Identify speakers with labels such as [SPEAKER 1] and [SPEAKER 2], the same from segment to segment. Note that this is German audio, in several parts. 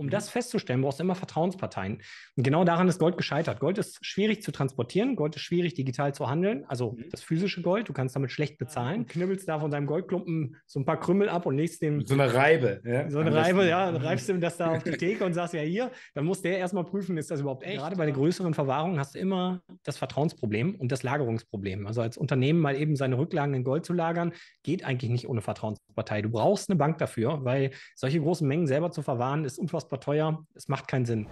[SPEAKER 1] Um mhm. das festzustellen, brauchst du immer Vertrauensparteien. Und genau daran ist Gold gescheitert. Gold ist schwierig zu transportieren, Gold ist schwierig digital zu handeln, also mhm. das physische Gold, du kannst damit schlecht bezahlen. Du ah, knibbelst da von deinem Goldklumpen so ein paar Krümmel ab und legst dem. So eine Reibe. Ja? So eine Reibe, besten. ja. Reibst dem das da auf die Theke und sagst ja hier, dann muss der erstmal prüfen, ist das überhaupt echt. Gerade bei der größeren Verwahrung hast du immer das Vertrauensproblem und das Lagerungsproblem. Also als Unternehmen mal eben seine Rücklagen in Gold zu lagern, geht eigentlich nicht ohne Vertrauenspartei. Du brauchst eine Bank dafür, weil solche großen Mengen selber zu verwahren ist unfassbar unfassbar teuer. Es macht keinen Sinn.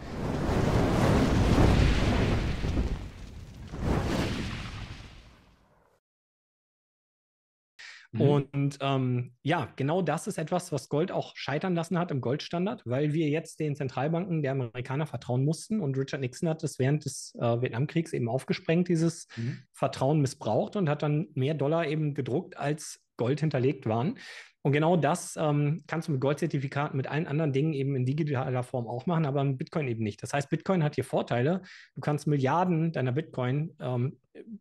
[SPEAKER 1] Mhm. Und ähm, ja, genau das ist etwas, was Gold auch scheitern lassen hat im Goldstandard, weil wir jetzt den Zentralbanken der Amerikaner vertrauen mussten. Und Richard Nixon hat es während des äh, Vietnamkriegs eben aufgesprengt, dieses mhm. Vertrauen missbraucht und hat dann mehr Dollar eben gedruckt, als Gold hinterlegt waren. Und genau das ähm, kannst du mit Goldzertifikaten, mit allen anderen Dingen eben in digitaler Form auch machen, aber mit Bitcoin eben nicht. Das heißt, Bitcoin hat hier Vorteile. Du kannst Milliarden deiner Bitcoin ähm,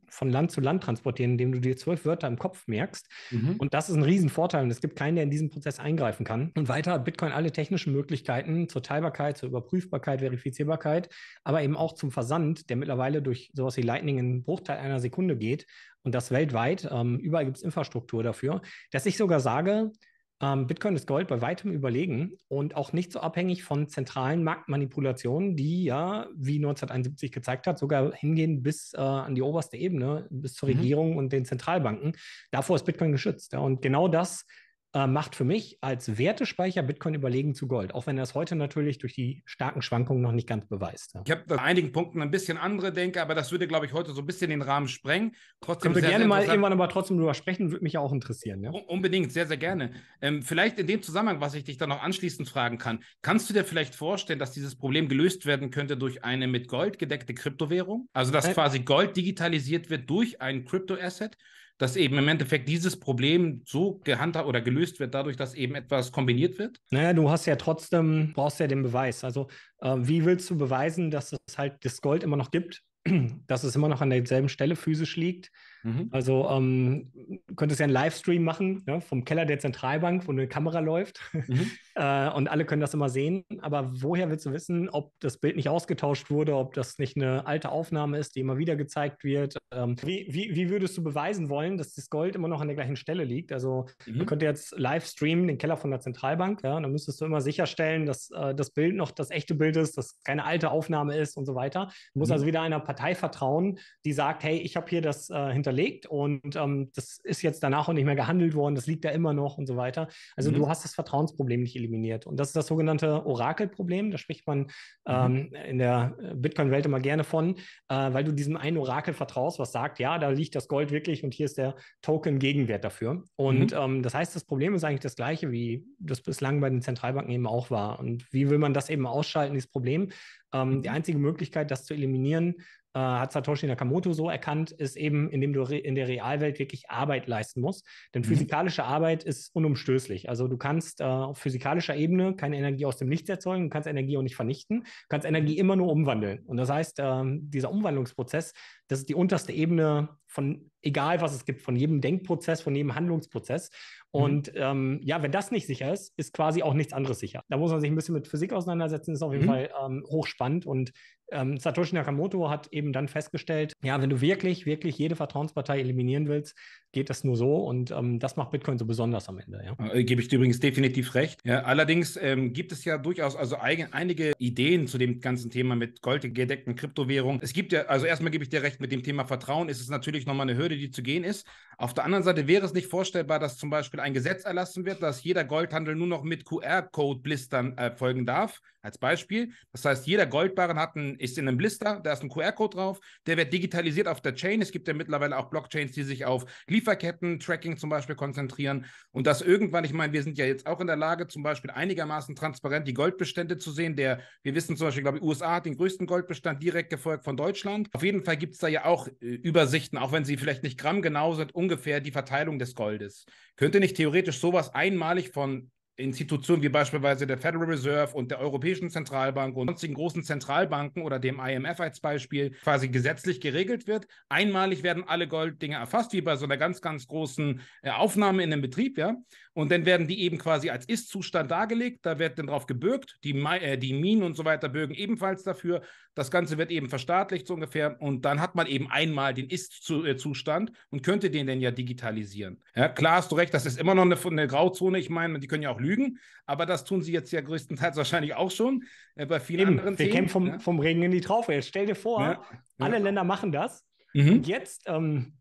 [SPEAKER 1] von Land zu Land transportieren, indem du dir zwölf Wörter im Kopf merkst. Mhm. Und das ist ein Riesenvorteil. Und es gibt keinen, der in diesen Prozess eingreifen kann. Und weiter hat Bitcoin alle technischen Möglichkeiten zur Teilbarkeit, zur Überprüfbarkeit, Verifizierbarkeit, aber eben auch zum Versand, der mittlerweile durch sowas wie Lightning in Bruchteil einer Sekunde geht, und das weltweit. Ähm, überall gibt es Infrastruktur dafür, dass ich sogar sage, ähm, Bitcoin ist Gold bei weitem überlegen und auch nicht so abhängig von zentralen Marktmanipulationen, die ja, wie 1971 gezeigt hat, sogar hingehen bis äh, an die oberste Ebene, bis zur mhm. Regierung und den Zentralbanken. Davor ist Bitcoin geschützt. Ja. Und genau das äh, macht für mich als Wertespeicher Bitcoin überlegen zu Gold, auch wenn er es heute natürlich durch die starken Schwankungen noch nicht ganz beweist. Ich
[SPEAKER 2] habe bei einigen Punkten ein bisschen andere Denke, aber das würde, glaube ich, heute so ein bisschen den Rahmen sprengen. Trotzdem Können wir gerne mal irgendwann
[SPEAKER 1] aber trotzdem drüber sprechen, würde mich ja auch interessieren. Ja?
[SPEAKER 2] Unbedingt, sehr, sehr gerne. Ähm, vielleicht in dem Zusammenhang, was ich dich dann noch anschließend fragen kann, kannst du dir vielleicht vorstellen, dass dieses Problem gelöst werden könnte durch eine mit Gold gedeckte Kryptowährung? Also, dass äh quasi Gold digitalisiert wird durch ein Kryptoasset dass eben im Endeffekt dieses Problem so gehandhabt oder gelöst wird, dadurch, dass eben etwas kombiniert wird?
[SPEAKER 1] Naja, du hast ja trotzdem, brauchst ja den Beweis. Also äh, wie willst du beweisen, dass es halt das Gold immer noch gibt, dass es immer noch an derselben Stelle physisch liegt? Mhm. Also ähm, könntest ja einen Livestream machen ja, ne, vom Keller der Zentralbank, wo eine Kamera läuft mhm. äh, und alle können das immer sehen. Aber woher willst du wissen, ob das Bild nicht ausgetauscht wurde, ob das nicht eine alte Aufnahme ist, die immer wieder gezeigt wird? Ähm, wie, wie, wie, würdest du beweisen wollen, dass das Gold immer noch an der gleichen Stelle liegt? Also mhm. man könnte jetzt Livestream den Keller von der Zentralbank, ja, und dann müsstest du immer sicherstellen, dass äh, das Bild noch das echte Bild ist, dass keine alte Aufnahme ist und so weiter. Du musst mhm. also wieder einer Partei vertrauen, die sagt, hey, ich habe hier das äh, hinter hinterlegt und ähm, das ist jetzt danach auch nicht mehr gehandelt worden, das liegt da immer noch und so weiter. Also mhm. du hast das Vertrauensproblem nicht eliminiert. Und das ist das sogenannte Orakelproblem, da spricht man mhm. ähm, in der äh, Bitcoin-Welt immer gerne von, äh, weil du diesem einen Orakel vertraust, was sagt, ja, da liegt das Gold wirklich und hier ist der Token-Gegenwert dafür. Und mhm. ähm, das heißt, das Problem ist eigentlich das gleiche, wie das bislang bei den Zentralbanken eben auch war. Und wie will man das eben ausschalten, dieses Problem? Ähm, die mhm. einzige Möglichkeit, das zu eliminieren, äh, hat Satoshi Nakamoto so erkannt, ist eben, indem du in der Realwelt wirklich Arbeit leisten musst. Denn mhm. physikalische Arbeit ist unumstößlich. Also du kannst äh, auf physikalischer Ebene keine Energie aus dem Nichts erzeugen, du kannst Energie auch nicht vernichten, du kannst Energie immer nur umwandeln. Und das heißt, äh, dieser Umwandlungsprozess, das ist die unterste Ebene von egal was es gibt, von jedem Denkprozess, von jedem Handlungsprozess. Mhm. Und mhm. ähm, ja, wenn das nicht sicher ist, ist quasi auch nichts anderes sicher. Da muss man sich ein bisschen mit Physik auseinandersetzen, ist auf jeden mhm. Fall ähm, hochspannend und ähm, Satoshi Nakamoto hat eben dann festgestellt, ja, wenn du wirklich, wirklich jede Vertrauenspartei eliminieren willst, geht das nur so und ähm, das macht Bitcoin so besonders am Ende.
[SPEAKER 2] Ja. Äh, gebe ich dir übrigens definitiv recht. Ja, allerdings ähm, gibt es ja durchaus also ein, einige Ideen zu dem ganzen Thema mit goldgedeckten Kryptowährungen. Es gibt ja, also erstmal gebe ich dir recht, mit dem Thema Vertrauen ist es natürlich nochmal eine Hürde, die zu gehen ist. Auf der anderen Seite wäre es nicht vorstellbar, dass zum Beispiel ein Gesetz erlassen wird, dass jeder Goldhandel nur noch mit QR-Code-Blistern erfolgen äh, darf, als Beispiel. Das heißt, jeder Goldbarren hat einen, ist in einem Blister, da ist ein QR-Code drauf, der wird digitalisiert auf der Chain. Es gibt ja mittlerweile auch Blockchains, die sich auf Liefer Lieferketten-Tracking zum Beispiel konzentrieren und dass irgendwann, ich meine, wir sind ja jetzt auch in der Lage, zum Beispiel einigermaßen transparent die Goldbestände zu sehen. Der, wir wissen zum Beispiel, glaube ich, USA hat den größten Goldbestand direkt gefolgt von Deutschland. Auf jeden Fall gibt es da ja auch äh, Übersichten, auch wenn sie vielleicht nicht grammgenau sind, ungefähr die Verteilung des Goldes. Könnte nicht theoretisch sowas einmalig von Institutionen wie beispielsweise der Federal Reserve und der Europäischen Zentralbank und sonstigen großen Zentralbanken oder dem IMF als Beispiel quasi gesetzlich geregelt wird. Einmalig werden alle Golddinge erfasst, wie bei so einer ganz, ganz großen äh, Aufnahme in den Betrieb, ja. Und dann werden die eben quasi als Ist-Zustand dargelegt, da wird dann drauf gebürgt, die, äh, die Minen und so weiter bürgen ebenfalls dafür. Das Ganze wird eben verstaatlicht so ungefähr und dann hat man eben einmal den Ist-Zustand äh, und könnte den dann ja digitalisieren. Ja, klar hast du recht, das ist immer noch eine, eine Grauzone. Ich meine, die können ja auch lügen, aber das tun sie jetzt ja größtenteils wahrscheinlich auch schon äh, bei vielen Eben, anderen wir Themen. Wir kämpfen vom, ne? ja? vom, Regen in die Traufe. Jetzt stell dir vor, ja, alle Länder machen
[SPEAKER 1] das. Mhm. Und jetzt, ähm,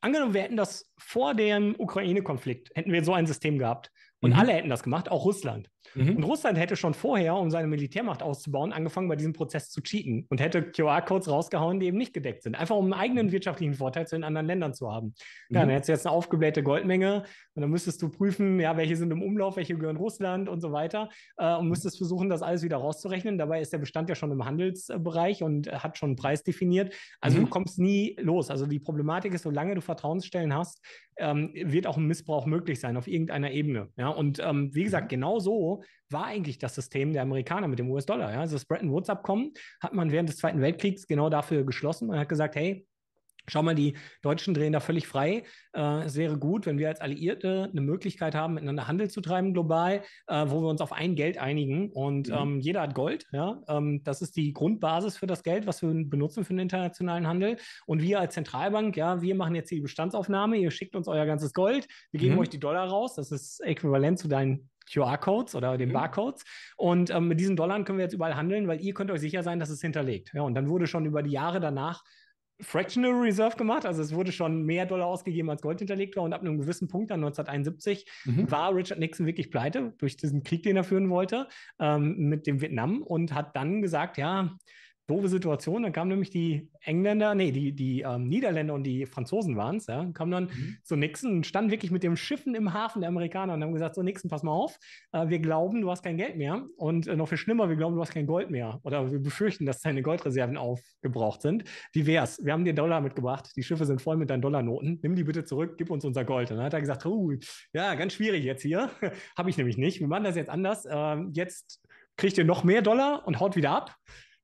[SPEAKER 1] angenommen, wir hätten das vor dem Ukraine-Konflikt, hätten wir so ein System gehabt. Und mhm. alle hätten das gemacht, auch Russland. Mhm. Und Russland hätte schon vorher, um seine Militärmacht auszubauen, angefangen, bei diesem Prozess zu cheaten und hätte QR-Codes rausgehauen, die eben nicht gedeckt sind. Einfach um einen eigenen mhm. wirtschaftlichen Vorteil zu den anderen Ländern zu haben. Mhm. Ja, dann hättest du jetzt eine aufgeblähte Goldmenge und dann müsstest du prüfen, ja, welche sind im Umlauf, welche gehören Russland und so weiter äh, und müsstest versuchen, das alles wieder rauszurechnen. Dabei ist der Bestand ja schon im Handelsbereich und hat schon einen Preis definiert. Also mhm. du kommst nie los. Also die Problematik ist, solange du Vertrauensstellen hast, ähm, wird auch ein Missbrauch möglich sein auf irgendeiner Ebene. Ja, und ähm, wie gesagt, mhm. genau so war eigentlich das System der Amerikaner mit dem US-Dollar. Ja? Also das Bretton Woods-Abkommen hat man während des Zweiten Weltkriegs genau dafür geschlossen und hat gesagt, hey, Schau mal, die Deutschen drehen da völlig frei. Äh, es wäre gut, wenn wir als Alliierte eine Möglichkeit haben, miteinander Handel zu treiben global, äh, wo wir uns auf ein Geld einigen. Und mhm. ähm, jeder hat Gold. Ja? Ähm, das ist die Grundbasis für das Geld, was wir benutzen für den internationalen Handel. Und wir als Zentralbank, ja, wir machen jetzt die Bestandsaufnahme. Ihr schickt uns euer ganzes Gold. Wir geben mhm. euch die Dollar raus. Das ist äquivalent zu deinen QR-Codes oder den mhm. Barcodes. Und ähm, mit diesen Dollar können wir jetzt überall handeln, weil ihr könnt euch sicher sein, dass es hinterlegt. Ja, und dann wurde schon über die Jahre danach Fractional Reserve gemacht. Also es wurde schon mehr Dollar ausgegeben, als Gold hinterlegt war. Und ab einem gewissen Punkt, dann 1971, mhm. war Richard Nixon wirklich pleite durch diesen Krieg, den er führen wollte ähm, mit dem Vietnam und hat dann gesagt, ja, doofe Situation. Dann kamen nämlich die Engländer, nee, die, die ähm, Niederländer und die Franzosen waren es, ja, kamen dann mhm. zu Nixon und standen wirklich mit dem Schiffen im Hafen der Amerikaner und haben gesagt: So, Nixon, pass mal auf, äh, wir glauben, du hast kein Geld mehr. Und äh, noch viel schlimmer, wir glauben, du hast kein Gold mehr. Oder wir befürchten, dass deine Goldreserven aufgebraucht sind. Wie wär's? Wir haben dir Dollar mitgebracht, die Schiffe sind voll mit deinen Dollarnoten. Nimm die bitte zurück, gib uns unser Gold. Und dann hat er gesagt: Oh, ja, ganz schwierig jetzt hier. Habe ich nämlich nicht. Wir machen das jetzt anders. Ähm, jetzt kriegt ihr noch mehr Dollar und haut wieder ab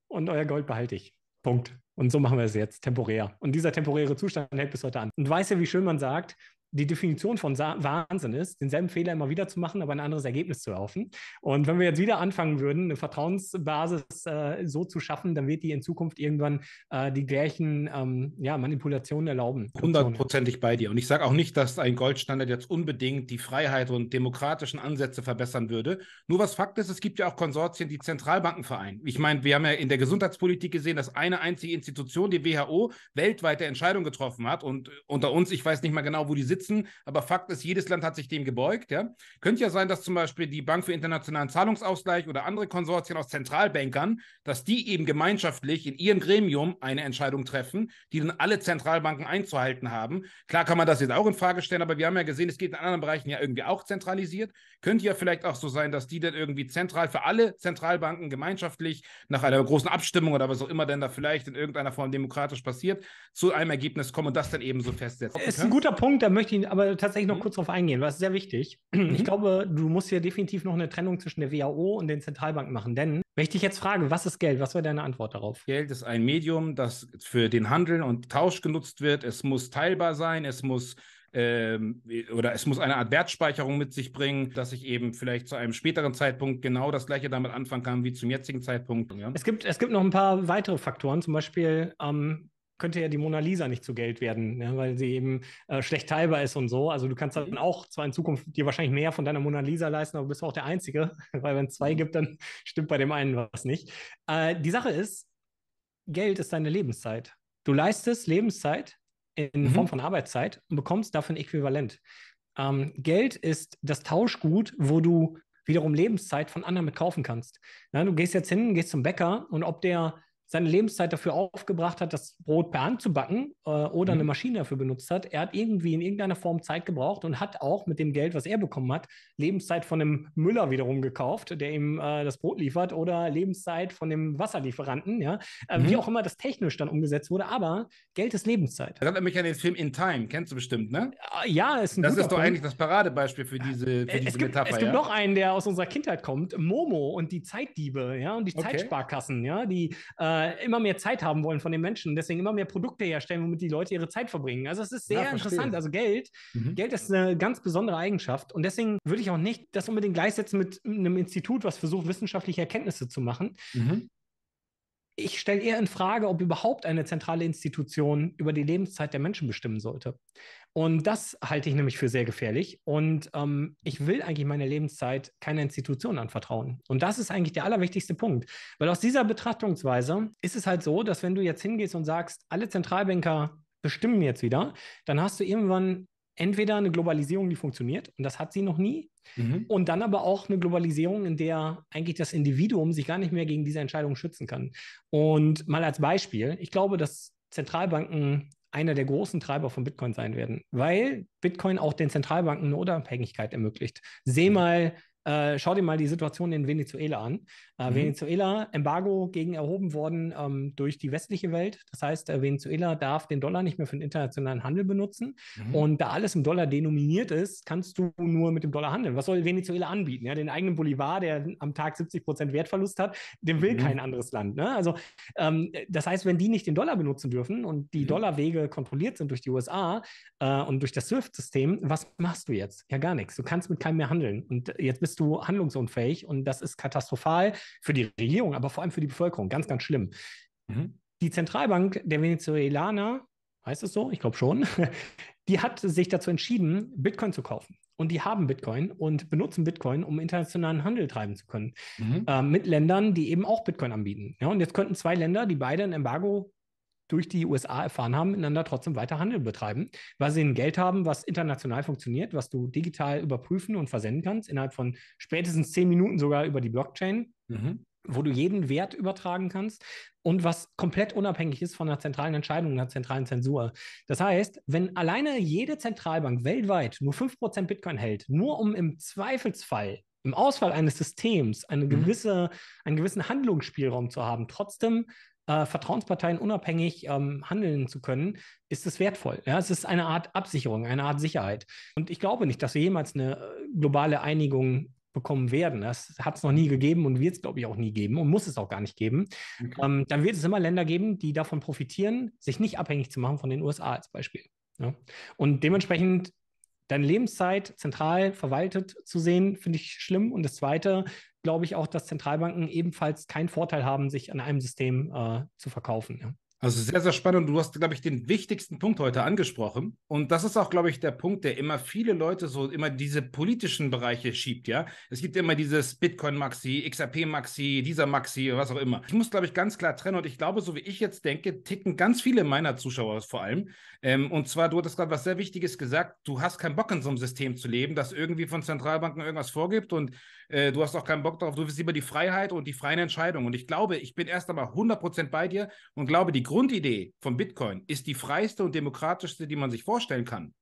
[SPEAKER 1] und euer Gold behalte ich. Punkt. Und so machen wir es jetzt, temporär. Und dieser temporäre Zustand hält bis heute an. Und weißt du, wie schön man sagt, die Definition von Wahnsinn ist, denselben Fehler immer wieder zu machen, aber ein anderes Ergebnis zu laufen. Und wenn wir jetzt wieder anfangen würden, eine Vertrauensbasis äh, so zu schaffen, dann wird die in Zukunft irgendwann äh, die gleichen ähm, ja, Manipulationen erlauben.
[SPEAKER 2] Hundertprozentig bei dir. Und ich sage auch nicht, dass ein Goldstandard jetzt unbedingt die Freiheit und demokratischen Ansätze verbessern würde. Nur was Fakt ist, es gibt ja auch Konsortien, die Zentralbanken vereinen. Ich meine, wir haben ja in der Gesundheitspolitik gesehen, dass eine einzige Institution, die WHO, weltweite Entscheidungen getroffen hat. Und äh, unter uns, ich weiß nicht mal genau, wo die sitzen, sitzen. Aber Fakt ist, jedes Land hat sich dem gebeugt. Ja? Könnte ja sein, dass zum Beispiel die Bank für internationalen Zahlungsausgleich oder andere Konsortien aus Zentralbankern, dass die eben gemeinschaftlich in ihrem Gremium eine Entscheidung treffen, die dann alle Zentralbanken einzuhalten haben. Klar kann man das jetzt auch in Frage stellen, aber wir haben ja gesehen, es geht in anderen Bereichen ja irgendwie auch zentralisiert. Könnte ja vielleicht auch so sein, dass die dann irgendwie zentral für alle Zentralbanken gemeinschaftlich nach einer großen Abstimmung oder was auch immer denn da vielleicht in irgendeiner Form demokratisch passiert, zu einem Ergebnis kommen und das dann eben so festsetzen. ist ein
[SPEAKER 1] guter Punkt, da möchte möchte ich aber tatsächlich noch mhm. kurz darauf eingehen, weil es ist sehr wichtig. Mhm. Ich glaube, du musst hier definitiv noch eine Trennung zwischen der WHO und den Zentralbanken machen.
[SPEAKER 2] Denn wenn ich dich jetzt frage, was ist Geld? Was wäre deine Antwort darauf? Geld ist ein Medium, das für den Handel und Tausch genutzt wird. Es muss teilbar sein, es muss ähm, oder es muss eine Art Wertspeicherung mit sich bringen, dass ich eben vielleicht zu einem späteren Zeitpunkt genau das gleiche damit anfangen kann wie zum jetzigen Zeitpunkt. Ja? Es, gibt, es
[SPEAKER 1] gibt noch ein paar weitere Faktoren, zum Beispiel ähm, könnte ja die Mona Lisa nicht zu Geld werden, ne, weil sie eben äh, schlecht teilbar ist und so. Also du kannst dann mhm. auch zwar in Zukunft dir wahrscheinlich mehr von deiner Mona Lisa leisten, aber bist auch der Einzige, weil wenn es zwei mhm. gibt, dann stimmt bei dem einen was nicht. Äh, die Sache ist, Geld ist deine Lebenszeit. Du leistest Lebenszeit in mhm. Form von Arbeitszeit und bekommst dafür ein Äquivalent. Ähm, Geld ist das Tauschgut, wo du wiederum Lebenszeit von anderen mitkaufen kannst. Ja, du gehst jetzt hin, gehst zum Bäcker und ob der seine Lebenszeit dafür aufgebracht hat, das Brot per Hand zu backen äh, oder mhm. eine Maschine dafür benutzt hat. Er hat irgendwie in irgendeiner Form Zeit gebraucht und hat auch mit dem Geld, was er bekommen hat, Lebenszeit von einem Müller wiederum gekauft, der ihm äh, das Brot liefert oder Lebenszeit von dem Wasserlieferanten, ja. Äh, mhm. Wie auch immer das technisch dann umgesetzt wurde, aber Geld ist Lebenszeit. er mich an den Film In Time, kennst du bestimmt, ne? Äh, ja, ist ein Das ist doch Punkt. eigentlich das
[SPEAKER 2] Paradebeispiel für äh, diese, für es gibt, Metapher. Es gibt ja? noch
[SPEAKER 1] einen, der aus unserer Kindheit kommt, Momo und die Zeitdiebe, ja, und die okay. Zeitsparkassen, ja, die äh, äh, immer mehr Zeit haben wollen von den Menschen und deswegen immer mehr Produkte herstellen, womit die Leute ihre Zeit verbringen. Also es ist sehr ja, interessant. Also Geld, mhm. Geld ist eine ganz besondere Eigenschaft und deswegen würde ich auch nicht das unbedingt gleichsetzen mit einem Institut, was versucht, wissenschaftliche Erkenntnisse zu machen. Mhm ich stelle eher in Frage, ob überhaupt eine zentrale Institution über die Lebenszeit der Menschen bestimmen sollte. Und das halte ich nämlich für sehr gefährlich. Und ähm, ich will eigentlich meine Lebenszeit keiner Institution anvertrauen. Und das ist eigentlich der allerwichtigste Punkt. Weil aus dieser Betrachtungsweise ist es halt so, dass wenn du jetzt hingehst und sagst, alle Zentralbanker bestimmen jetzt wieder, dann hast du irgendwann entweder eine Globalisierung, die funktioniert, und das hat sie noch nie, mhm. und dann aber auch eine Globalisierung, in der eigentlich das Individuum sich gar nicht mehr gegen diese Entscheidung schützen kann. Und mal als Beispiel, ich glaube, dass Zentralbanken einer der großen Treiber von Bitcoin sein werden, weil Bitcoin auch den Zentralbanken eine Unabhängigkeit ermöglicht. Seh mhm. mal äh, schau dir mal die Situation in Venezuela an. Äh, mhm. Venezuela, Embargo gegen erhoben worden ähm, durch die westliche Welt. Das heißt, äh, Venezuela darf den Dollar nicht mehr für den internationalen Handel benutzen. Mhm. Und da alles im Dollar denominiert ist, kannst du nur mit dem Dollar handeln. Was soll Venezuela anbieten? Ja, den eigenen Bolivar, der am Tag 70 Prozent Wertverlust hat, den will mhm. kein anderes Land. Ne? Also, ähm, das heißt, wenn die nicht den Dollar benutzen dürfen und die mhm. Dollarwege kontrolliert sind durch die USA äh, und durch das SWIFT-System, was machst du jetzt? Ja, gar nichts. Du kannst mit keinem mehr handeln. Und jetzt bist bist du handlungsunfähig und das ist katastrophal für die Regierung, aber vor allem für die Bevölkerung. Ganz, ganz schlimm. Mhm. Die Zentralbank der Venezuelaner, heißt es so? Ich glaube schon, die hat sich dazu entschieden, Bitcoin zu kaufen. Und die haben Bitcoin und benutzen Bitcoin, um internationalen Handel treiben zu können. Mhm. Äh, mit Ländern, die eben auch Bitcoin anbieten. Ja, und jetzt könnten zwei Länder, die beide ein Embargo durch die USA erfahren haben, miteinander trotzdem weiter Handel betreiben, weil sie ein Geld haben, was international funktioniert, was du digital überprüfen und versenden kannst, innerhalb von spätestens zehn Minuten sogar über die Blockchain. Mhm wo du jeden Wert übertragen kannst und was komplett unabhängig ist von einer zentralen Entscheidung, einer zentralen Zensur. Das heißt, wenn alleine jede Zentralbank weltweit nur 5% Bitcoin hält, nur um im Zweifelsfall, im Ausfall eines Systems eine mhm. gewisse, einen gewissen Handlungsspielraum zu haben, trotzdem äh, Vertrauensparteien unabhängig ähm, handeln zu können, ist es wertvoll. Ja? Es ist eine Art Absicherung, eine Art Sicherheit. Und ich glaube nicht, dass wir jemals eine äh, globale Einigung bekommen werden. Das hat es noch nie gegeben und wird es, glaube ich, auch nie geben und muss es auch gar nicht geben. Okay. Ähm, dann wird es immer Länder geben, die davon profitieren, sich nicht abhängig zu machen von den USA als Beispiel. Ja? Und dementsprechend deine Lebenszeit zentral verwaltet zu sehen, finde ich schlimm. Und das Zweite, glaube ich auch, dass Zentralbanken ebenfalls
[SPEAKER 2] keinen Vorteil haben,
[SPEAKER 1] sich an einem System
[SPEAKER 2] äh, zu verkaufen. Ja. Also sehr, sehr spannend. Du hast, glaube ich, den wichtigsten Punkt heute angesprochen. Und das ist auch, glaube ich, der Punkt, der immer viele Leute so immer diese politischen Bereiche schiebt, ja. Es gibt immer dieses Bitcoin-Maxi, XRP-Maxi, dieser Maxi, was auch immer. Ich muss, glaube ich, ganz klar trennen. Und ich glaube, so wie ich jetzt denke, ticken ganz viele meiner Zuschauer vor allem. Ähm, und zwar, du hattest gerade was sehr Wichtiges gesagt. Du hast keinen Bock, in so einem System zu leben, das irgendwie von Zentralbanken irgendwas vorgibt. Und äh, du hast auch keinen Bock darauf. Du willst lieber die Freiheit und die freien Entscheidungen. Und ich glaube, ich bin erst einmal 100% bei dir und glaube, die Grundidee von Bitcoin ist die freiste und demokratischste, die man sich vorstellen kann.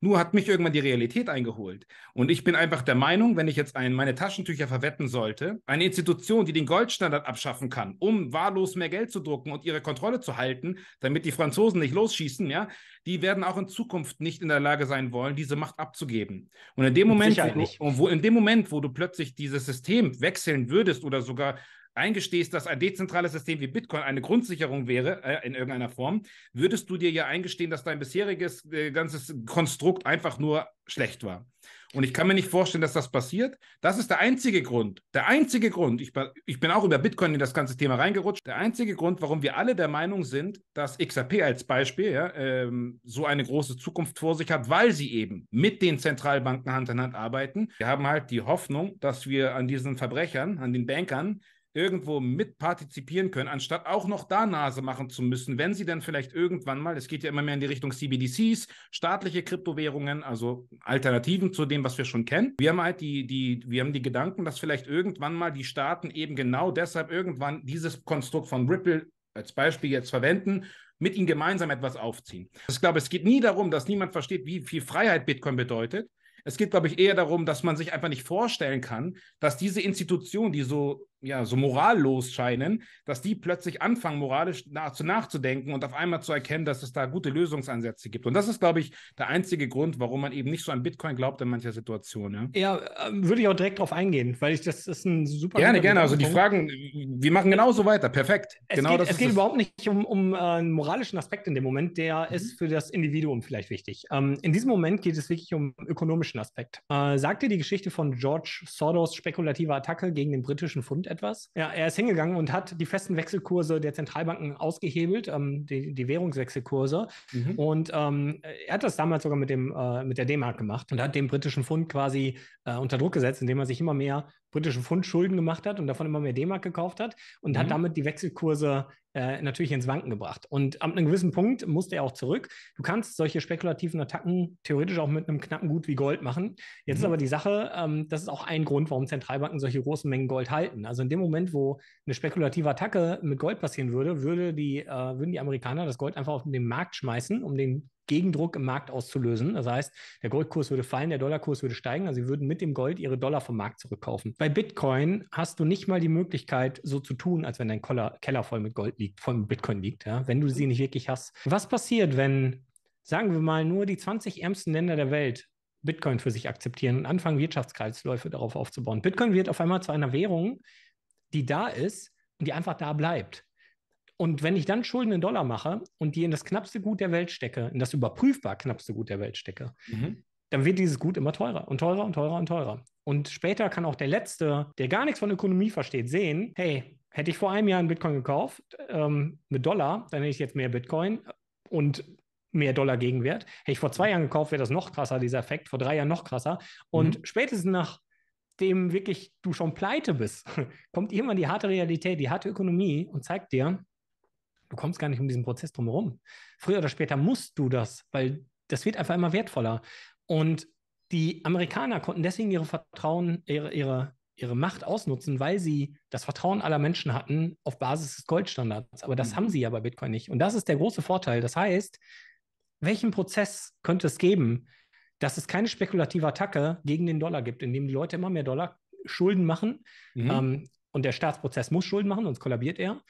[SPEAKER 2] Nur hat mich irgendwann die Realität eingeholt. Und ich bin einfach der Meinung, wenn ich jetzt ein, meine Taschentücher verwetten sollte, eine Institution, die den Goldstandard abschaffen kann, um wahllos mehr Geld zu drucken und ihre Kontrolle zu halten, damit die Franzosen nicht losschießen, ja, die werden auch in Zukunft nicht in der Lage sein wollen, diese Macht abzugeben. Und in dem Moment, wo, wo, in dem Moment, wo du plötzlich dieses System wechseln würdest oder sogar eingestehst, dass ein dezentrales System wie Bitcoin eine Grundsicherung wäre, äh, in irgendeiner Form, würdest du dir ja eingestehen, dass dein bisheriges äh, ganzes Konstrukt einfach nur schlecht war. Und ich kann mir nicht vorstellen, dass das passiert. Das ist der einzige Grund. Der einzige Grund, ich, ich bin auch über Bitcoin in das ganze Thema reingerutscht, der einzige Grund, warum wir alle der Meinung sind, dass XRP als Beispiel ja, ähm, so eine große Zukunft vor sich hat, weil sie eben mit den Zentralbanken Hand in Hand arbeiten. Wir haben halt die Hoffnung, dass wir an diesen Verbrechern, an den Bankern, irgendwo mitpartizipieren können, anstatt auch noch da Nase machen zu müssen, wenn sie dann vielleicht irgendwann mal, es geht ja immer mehr in die Richtung CBDCs, staatliche Kryptowährungen, also Alternativen zu dem, was wir schon kennen. Wir haben halt die, die, wir haben die Gedanken, dass vielleicht irgendwann mal die Staaten eben genau deshalb irgendwann dieses Konstrukt von Ripple als Beispiel jetzt verwenden, mit ihnen gemeinsam etwas aufziehen. Ich glaube, es geht nie darum, dass niemand versteht, wie viel Freiheit Bitcoin bedeutet. Es geht, glaube ich, eher darum, dass man sich einfach nicht vorstellen kann, dass diese Institution, die so ja, so morallos scheinen, dass die plötzlich anfangen, moralisch nach, nachzudenken und auf einmal zu erkennen, dass es da gute Lösungsansätze gibt. Und das ist, glaube ich, der einzige Grund, warum man eben nicht so an Bitcoin glaubt in mancher Situation. Ja, ja äh, würde ich auch direkt darauf eingehen, weil ich das ist ein super. Gerne, gerne. Also die Fragen, wir machen genauso weiter. Perfekt.
[SPEAKER 1] Es genau geht, das es geht das. überhaupt nicht um, um äh, einen moralischen Aspekt in dem Moment, der mhm. ist für das Individuum vielleicht wichtig. Ähm, in diesem Moment geht es wirklich um einen ökonomischen Aspekt. Äh, sagt dir die Geschichte von George Sordos spekulativer Attacke gegen den britischen Fund? irgendetwas? Ja, er ist hingegangen und hat die festen Wechselkurse der Zentralbanken ausgehebelt, ähm, die, die, Währungswechselkurse. Mhm. Und ähm, er hat das damals sogar mit, dem, äh, mit der D-Mark gemacht und hat den britischen Pfund quasi äh, unter Druck gesetzt, indem er sich immer mehr britische Pfund gemacht hat und davon immer mehr D-Mark gekauft hat und mhm. hat damit die Wechselkurse äh, natürlich ins Wanken gebracht. Und ab einem gewissen Punkt musste er auch zurück. Du kannst solche spekulativen Attacken theoretisch auch mit einem knappen Gut wie Gold machen. Jetzt mhm. ist aber die Sache, ähm, das ist auch ein Grund, warum Zentralbanken solche großen Mengen Gold halten. Also in dem Moment, wo eine spekulative Attacke mit Gold passieren würde, würde die, äh, würden die Amerikaner das Gold einfach auf den Markt schmeißen, um den Gegendruck im Markt auszulösen. Das heißt, der Goldkurs würde fallen, der Dollarkurs würde steigen. Also sie würden mit dem Gold ihre Dollar vom Markt zurückkaufen. Bei Bitcoin hast du nicht mal die Möglichkeit, so zu tun, als wenn dein Keller voll mit Gold liegt liegt, von Bitcoin liegt, ja, wenn du sie mhm. nicht wirklich hast. Was passiert, wenn, sagen wir mal, nur die 20 ärmsten Länder der Welt Bitcoin für sich akzeptieren und anfangen, Wirtschaftskreisläufe darauf aufzubauen? Bitcoin wird auf einmal zu einer Währung, die da ist und die einfach da bleibt. Und wenn ich dann Schulden in Dollar mache und die in das knappste Gut der Welt stecke, in das überprüfbar knappste Gut der Welt stecke, mhm. dann wird dieses Gut immer teurer und teurer und teurer und teurer. Und später kann auch der Letzte, der gar nichts von Ökonomie versteht, sehen, hey, Hätte ich vor einem Jahr einen Bitcoin gekauft ähm, mit Dollar, dann hätte ich jetzt mehr Bitcoin und mehr Dollar Gegenwert. Hätte ich vor zwei Jahren gekauft, wäre das noch krasser, dieser Effekt. Vor drei Jahren noch krasser. Und mhm. spätestens nachdem wirklich du schon pleite bist, kommt irgendwann die harte Realität, die harte Ökonomie und zeigt dir, du kommst gar nicht um diesen Prozess drumherum. Früher oder später musst du das, weil das wird einfach immer wertvoller. Und die Amerikaner konnten deswegen ihre Vertrauen, ihre, ihre ihre Macht ausnutzen, weil sie das Vertrauen aller Menschen hatten auf Basis des Goldstandards. Aber das mhm. haben sie ja bei Bitcoin nicht. Und das ist der große Vorteil. Das heißt, welchen Prozess könnte es geben, dass es keine spekulative Attacke gegen den Dollar gibt, indem die Leute immer mehr Dollar Schulden machen? Mhm. Ähm, und der Staatsprozess muss Schulden machen, sonst kollabiert er.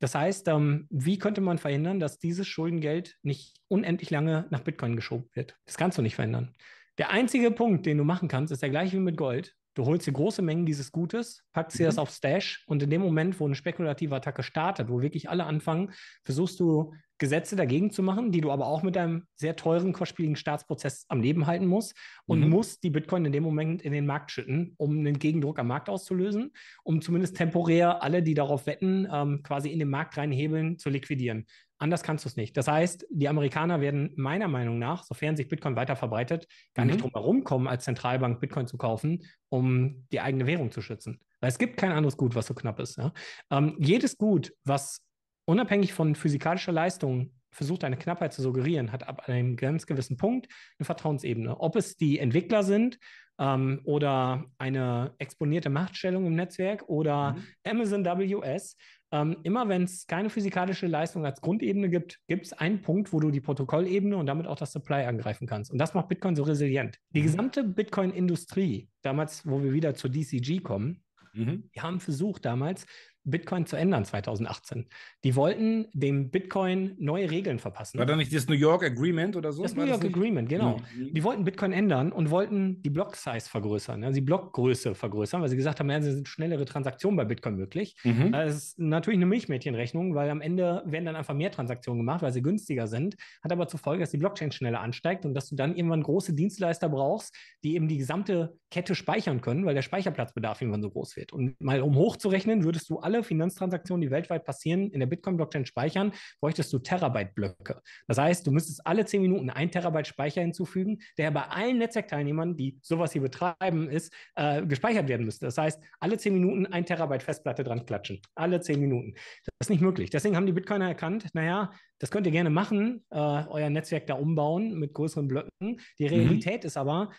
[SPEAKER 1] Das heißt, ähm, wie könnte man verhindern, dass dieses Schuldengeld nicht unendlich lange nach Bitcoin geschoben wird? Das kannst du nicht verhindern. Der einzige Punkt, den du machen kannst, ist der gleiche wie mit Gold. Du holst dir große Mengen dieses Gutes, packst dir das mhm. auf Stash und in dem Moment, wo eine spekulative Attacke startet, wo wirklich alle anfangen, versuchst du Gesetze dagegen zu machen, die du aber auch mit deinem sehr teuren, kostspieligen Staatsprozess am Leben halten musst und mhm. musst die Bitcoin in dem Moment in den Markt schütten, um einen Gegendruck am Markt auszulösen, um zumindest temporär alle, die darauf wetten, ähm, quasi in den Markt reinhebeln, zu liquidieren. Anders kannst du es nicht. Das heißt, die Amerikaner werden meiner Meinung nach, sofern sich Bitcoin weiter verbreitet, gar mhm. nicht drum herum kommen, als Zentralbank Bitcoin zu kaufen, um die eigene Währung zu schützen. Weil es gibt kein anderes Gut, was so knapp ist. Ja? Ähm, jedes Gut, was unabhängig von physikalischer Leistung versucht, eine Knappheit zu suggerieren, hat ab einem ganz gewissen Punkt eine Vertrauensebene. Ob es die Entwickler sind ähm, oder eine exponierte Machtstellung im Netzwerk oder mhm. Amazon WS. Ähm, immer wenn es keine physikalische Leistung als Grundebene gibt, gibt es einen Punkt, wo du die Protokollebene und damit auch das Supply angreifen kannst. Und das macht Bitcoin so resilient. Die mhm. gesamte Bitcoin-Industrie, damals, wo wir wieder zur DCG kommen, mhm. die haben versucht damals, Bitcoin zu ändern 2018. Die wollten dem Bitcoin neue Regeln verpassen. War da nicht das New York Agreement
[SPEAKER 2] oder so? Das New York das Agreement, genau. Die
[SPEAKER 1] wollten Bitcoin ändern und wollten die Block Size vergrößern, also die Blockgröße vergrößern, weil sie gesagt haben, ja, sind schnellere Transaktionen bei Bitcoin möglich. Mhm. Das ist natürlich eine Milchmädchenrechnung, weil am Ende werden dann einfach mehr Transaktionen gemacht, weil sie günstiger sind. Hat aber zur Folge, dass die Blockchain schneller ansteigt und dass du dann irgendwann große Dienstleister brauchst, die eben die gesamte Kette speichern können, weil der Speicherplatzbedarf irgendwann so groß wird. Und mal um hochzurechnen, würdest du alle alle Finanztransaktionen, die weltweit passieren, in der Bitcoin-Blockchain speichern, bräuchtest du Terabyte-Blöcke. Das heißt, du müsstest alle zehn Minuten ein Terabyte Speicher hinzufügen, der bei allen Netzwerkteilnehmern, die sowas hier betreiben, ist, äh, gespeichert werden müsste. Das heißt, alle zehn Minuten ein Terabyte Festplatte dran klatschen. Alle zehn Minuten. Das ist nicht möglich. Deswegen haben die Bitcoiner erkannt, naja, das könnt ihr gerne machen, äh, euer Netzwerk da umbauen mit größeren Blöcken. Die mhm. Realität mhm. ist aber,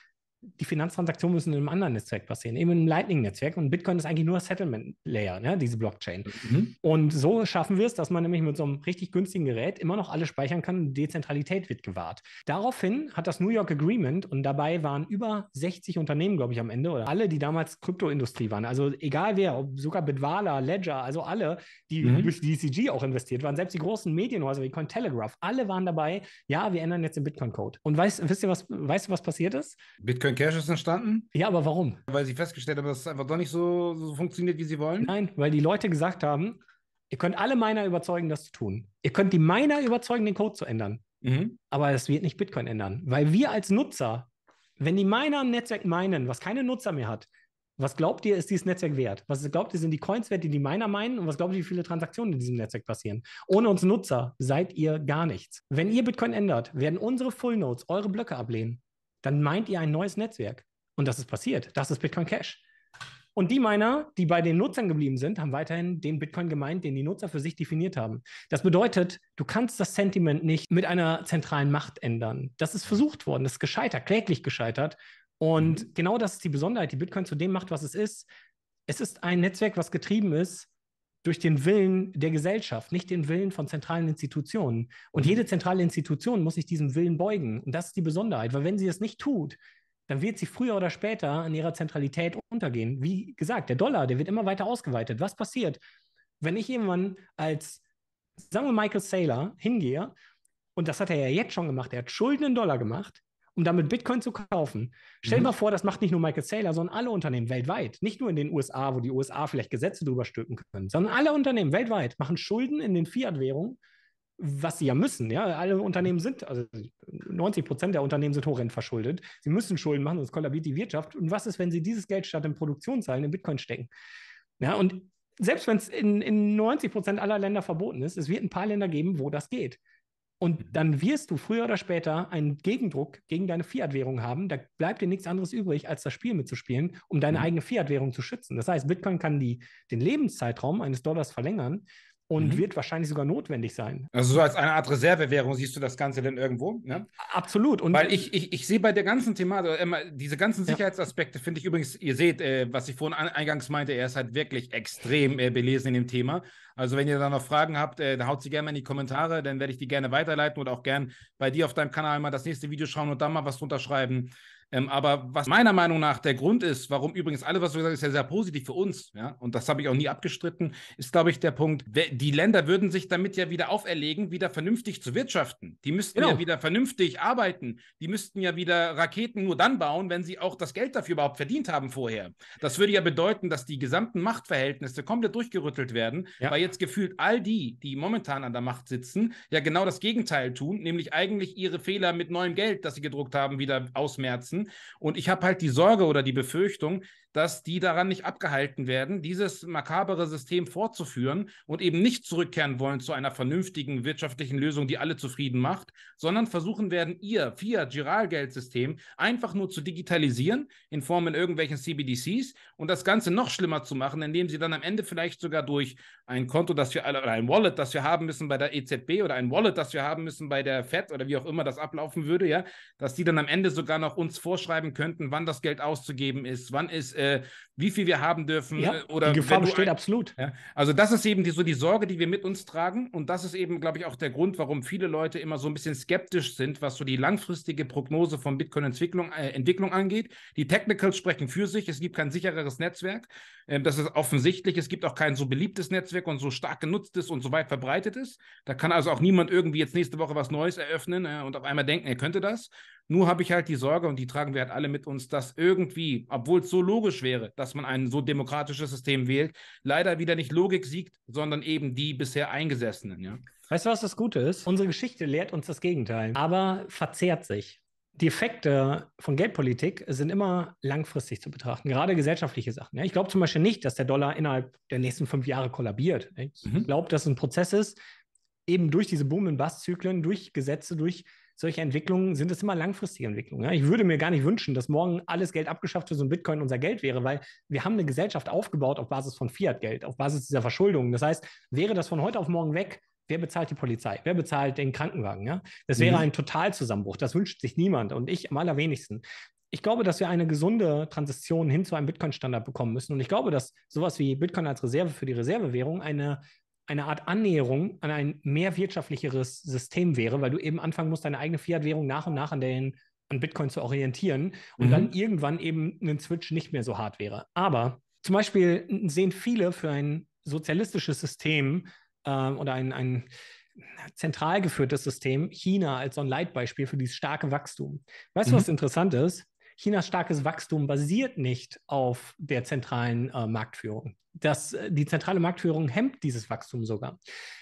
[SPEAKER 1] die Finanztransaktionen müssen in einem anderen Netzwerk passieren, eben im Lightning-Netzwerk. Und Bitcoin ist eigentlich nur Settlement-Layer, ne, diese Blockchain. Mhm. Und so schaffen wir es, dass man nämlich mit so einem richtig günstigen Gerät immer noch alles speichern kann. Dezentralität wird gewahrt. Daraufhin hat das New York Agreement, und dabei waren über 60 Unternehmen, glaube ich, am Ende, oder alle, die damals Kryptoindustrie waren, also egal wer, sogar Bitwala, Ledger, also alle, die mhm. durch die DCG auch investiert waren, selbst die großen Medienhäuser wie Cointelegraph, alle waren dabei, ja, wir ändern jetzt den Bitcoin-Code. Und weißt, wisst ihr, was, weißt du, was passiert ist? Bitcoin Köln Cash ist entstanden. Ja, aber warum? Weil sie festgestellt haben, dass es einfach doch nicht so, so funktioniert, wie sie wollen. Nein, weil die Leute gesagt haben, ihr könnt alle Miner überzeugen, das zu tun. Ihr könnt die Miner überzeugen, den Code zu ändern. Mhm. Aber das wird nicht Bitcoin ändern. Weil wir als Nutzer, wenn die Miner ein Netzwerk meinen, was keine Nutzer mehr hat, was glaubt ihr, ist dieses Netzwerk wert? Was glaubt ihr, sind die Coins wert, die die Miner meinen? Und was glaubt ihr, wie viele Transaktionen in diesem Netzwerk passieren? Ohne uns Nutzer seid ihr gar nichts. Wenn ihr Bitcoin ändert, werden unsere Full Nodes eure Blöcke ablehnen dann meint ihr ein neues Netzwerk. Und das ist passiert. Das ist Bitcoin Cash. Und die Miner, die bei den Nutzern geblieben sind, haben weiterhin den Bitcoin gemeint, den die Nutzer für sich definiert haben. Das bedeutet, du kannst das Sentiment nicht mit einer zentralen Macht ändern. Das ist versucht worden, das ist gescheitert, kläglich gescheitert. Und mhm. genau das ist die Besonderheit, die Bitcoin zu dem macht, was es ist. Es ist ein Netzwerk, was getrieben ist durch den Willen der Gesellschaft, nicht den Willen von zentralen Institutionen. Und jede zentrale Institution muss sich diesem Willen beugen. Und das ist die Besonderheit, weil wenn sie es nicht tut, dann wird sie früher oder später an ihrer Zentralität untergehen. Wie gesagt, der Dollar, der wird immer weiter ausgeweitet. Was passiert, wenn ich irgendwann als, sagen wir Michael Saylor, hingehe, und das hat er ja jetzt schon gemacht, er hat Schulden in Dollar gemacht, um damit Bitcoin zu kaufen. Stell dir mhm. mal vor, das macht nicht nur Michael Saylor, sondern alle Unternehmen weltweit. Nicht nur in den USA, wo die USA vielleicht Gesetze drüber stülpen können, sondern alle Unternehmen weltweit machen Schulden in den Fiat-Währungen, was sie ja müssen. Ja, alle Unternehmen sind, also 90 Prozent der Unternehmen sind horrend verschuldet. Sie müssen Schulden machen, sonst kollabiert die Wirtschaft. Und was ist, wenn sie dieses Geld statt in Produktionszahlen in Bitcoin stecken? Ja, und selbst wenn es in, in 90 Prozent aller Länder verboten ist, es wird ein paar Länder geben, wo das geht. Und mhm. dann wirst du früher oder später einen Gegendruck gegen deine Fiat-Währung haben. Da bleibt dir nichts anderes übrig, als das Spiel mitzuspielen, um deine mhm. eigene Fiat-Währung zu schützen. Das heißt, Bitcoin kann die, den Lebenszeitraum eines Dollars
[SPEAKER 2] verlängern und mhm. wird wahrscheinlich sogar notwendig sein. Also so als eine Art Reservewährung siehst du das Ganze denn irgendwo? Ne? Absolut. Und Weil ich, ich, ich sehe bei der ganzen Thematik, also diese ganzen Sicherheitsaspekte ja. finde ich übrigens, ihr seht, äh, was ich vorhin eingangs meinte, er ist halt wirklich extrem äh, belesen in dem Thema. Also wenn ihr da noch Fragen habt, äh, haut sie gerne mal in die Kommentare, dann werde ich die gerne weiterleiten oder auch gerne bei dir auf deinem Kanal mal das nächste Video schauen und da mal was drunter schreiben. Ähm, aber was meiner Meinung nach der Grund ist, warum übrigens alles, was du gesagt hast, ist ja sehr positiv für uns, ja, und das habe ich auch nie abgestritten, ist, glaube ich, der Punkt, die Länder würden sich damit ja wieder auferlegen, wieder vernünftig zu wirtschaften. Die müssten genau. ja wieder vernünftig arbeiten. Die müssten ja wieder Raketen nur dann bauen, wenn sie auch das Geld dafür überhaupt verdient haben vorher. Das würde ja bedeuten, dass die gesamten Machtverhältnisse komplett durchgerüttelt werden, ja. weil jetzt gefühlt all die, die momentan an der Macht sitzen, ja genau das Gegenteil tun, nämlich eigentlich ihre Fehler mit neuem Geld, das sie gedruckt haben, wieder ausmerzen und ich habe halt die Sorge oder die Befürchtung, dass die daran nicht abgehalten werden, dieses makabere System fortzuführen und eben nicht zurückkehren wollen zu einer vernünftigen wirtschaftlichen Lösung, die alle zufrieden macht, sondern versuchen werden, ihr Fiat-Giralgeldsystem einfach nur zu digitalisieren in Form in irgendwelchen CBDCs und das Ganze noch schlimmer zu machen, indem sie dann am Ende vielleicht sogar durch ein Konto, das wir alle, oder ein Wallet, das wir haben müssen bei der EZB oder ein Wallet, das wir haben müssen bei der FED oder wie auch immer das ablaufen würde, ja, dass die dann am Ende sogar noch uns vorschreiben könnten, wann das Geld auszugeben ist, wann es äh, wie viel wir haben dürfen. Ja, äh, oder die Gefahr besteht ein, absolut. Ja, also das ist eben die, so die Sorge, die wir mit uns tragen. Und das ist eben, glaube ich, auch der Grund, warum viele Leute immer so ein bisschen skeptisch sind, was so die langfristige Prognose von Bitcoin-Entwicklung äh, Entwicklung angeht. Die Technicals sprechen für sich. Es gibt kein sichereres Netzwerk. Ähm, das ist offensichtlich. Es gibt auch kein so beliebtes Netzwerk und so stark genutztes und so weit verbreitetes. Da kann also auch niemand irgendwie jetzt nächste Woche was Neues eröffnen äh, und auf einmal denken, er könnte das. Nur habe ich halt die Sorge, und die tragen wir halt alle mit uns, dass irgendwie, obwohl es so logisch wäre, dass man ein so demokratisches System wählt, leider wieder nicht Logik siegt, sondern eben die bisher Eingesessenen. Ja?
[SPEAKER 1] Weißt du, was das Gute ist? Unsere Geschichte lehrt uns das Gegenteil, aber verzehrt sich. Die Effekte von Geldpolitik sind immer langfristig zu betrachten, gerade gesellschaftliche Sachen. Ich glaube zum Beispiel nicht, dass der Dollar innerhalb der nächsten fünf Jahre kollabiert. Ich mhm. glaube, dass es ein Prozess ist, eben durch diese Boom- and Bust-Zyklen, durch Gesetze, durch solche Entwicklungen sind es immer langfristige Entwicklungen. Ja? Ich würde mir gar nicht wünschen, dass morgen alles Geld abgeschafft für so ein Bitcoin unser Geld wäre, weil wir haben eine Gesellschaft aufgebaut auf Basis von Fiat-Geld, auf Basis dieser Verschuldung. Das heißt, wäre das von heute auf morgen weg, wer bezahlt die Polizei? Wer bezahlt den Krankenwagen? Ja? Das wäre mhm. ein Totalzusammenbruch. Das wünscht sich niemand und ich am allerwenigsten. Ich glaube, dass wir eine gesunde Transition hin zu einem Bitcoin-Standard bekommen müssen. Und ich glaube, dass sowas wie Bitcoin als Reserve für die Reservewährung eine eine Art Annäherung an ein mehr wirtschaftlicheres System wäre, weil du eben anfangen musst, deine eigene Fiat-Währung nach und nach an den an Bitcoin zu orientieren und mhm. dann irgendwann eben ein Switch nicht mehr so hart wäre. Aber zum Beispiel sehen viele für ein sozialistisches System äh, oder ein, ein zentral geführtes System China als so ein Leitbeispiel für dieses starke Wachstum. Weißt du, was mhm. interessant ist? Chinas starkes Wachstum basiert nicht auf der zentralen äh, Marktführung das, äh, die zentrale Marktführung hemmt dieses Wachstum sogar.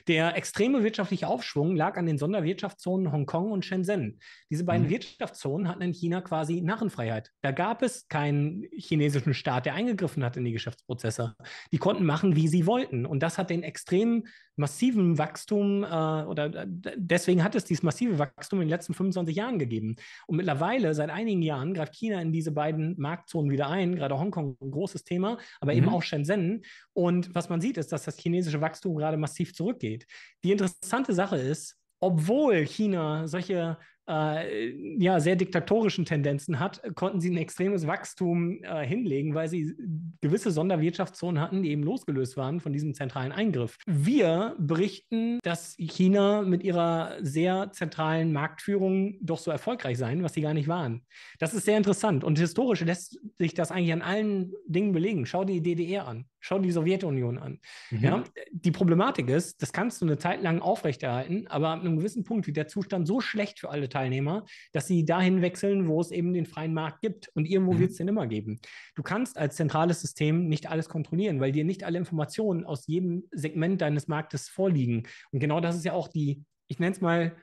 [SPEAKER 1] Der extreme wirtschaftliche Aufschwung lag an den Sonderwirtschaftszonen Hongkong und Shenzhen. Diese beiden mhm. Wirtschaftszonen hatten in China quasi Narrenfreiheit. Da gab es keinen chinesischen Staat, der eingegriffen hat in die Geschäftsprozesse. Die konnten machen, wie sie wollten. Und das hat den extremen, massiven Wachstum äh, oder äh, deswegen hat es dieses massive Wachstum in den letzten 25 Jahren gegeben. Und mittlerweile, seit einigen Jahren, greift China in diese beiden Marktzonen wieder ein, gerade Hongkong, ein großes Thema, aber mhm. eben auch Shenzhen und was man sieht, ist, dass das chinesische Wachstum gerade massiv zurückgeht. Die interessante Sache ist, obwohl China solche äh, ja, sehr diktatorischen Tendenzen hat, konnten sie ein extremes Wachstum äh, hinlegen, weil sie gewisse Sonderwirtschaftszonen hatten, die eben losgelöst waren von diesem zentralen Eingriff. Wir berichten, dass China mit ihrer sehr zentralen Marktführung doch so erfolgreich sein, was sie gar nicht waren. Das ist sehr interessant und historisch lässt sich das eigentlich an allen Dingen belegen. Schau die DDR an. Schau die Sowjetunion an. Mhm. Ja, die Problematik ist, das kannst du eine Zeit lang aufrechterhalten, aber ab einem gewissen Punkt wird der Zustand so schlecht für alle Teilnehmer, dass sie dahin wechseln, wo es eben den freien Markt gibt. Und irgendwo mhm. wird es den immer geben. Du kannst als zentrales System nicht alles kontrollieren, weil dir nicht alle Informationen aus jedem Segment deines Marktes vorliegen. Und genau das ist ja auch die, ich nenne es mal,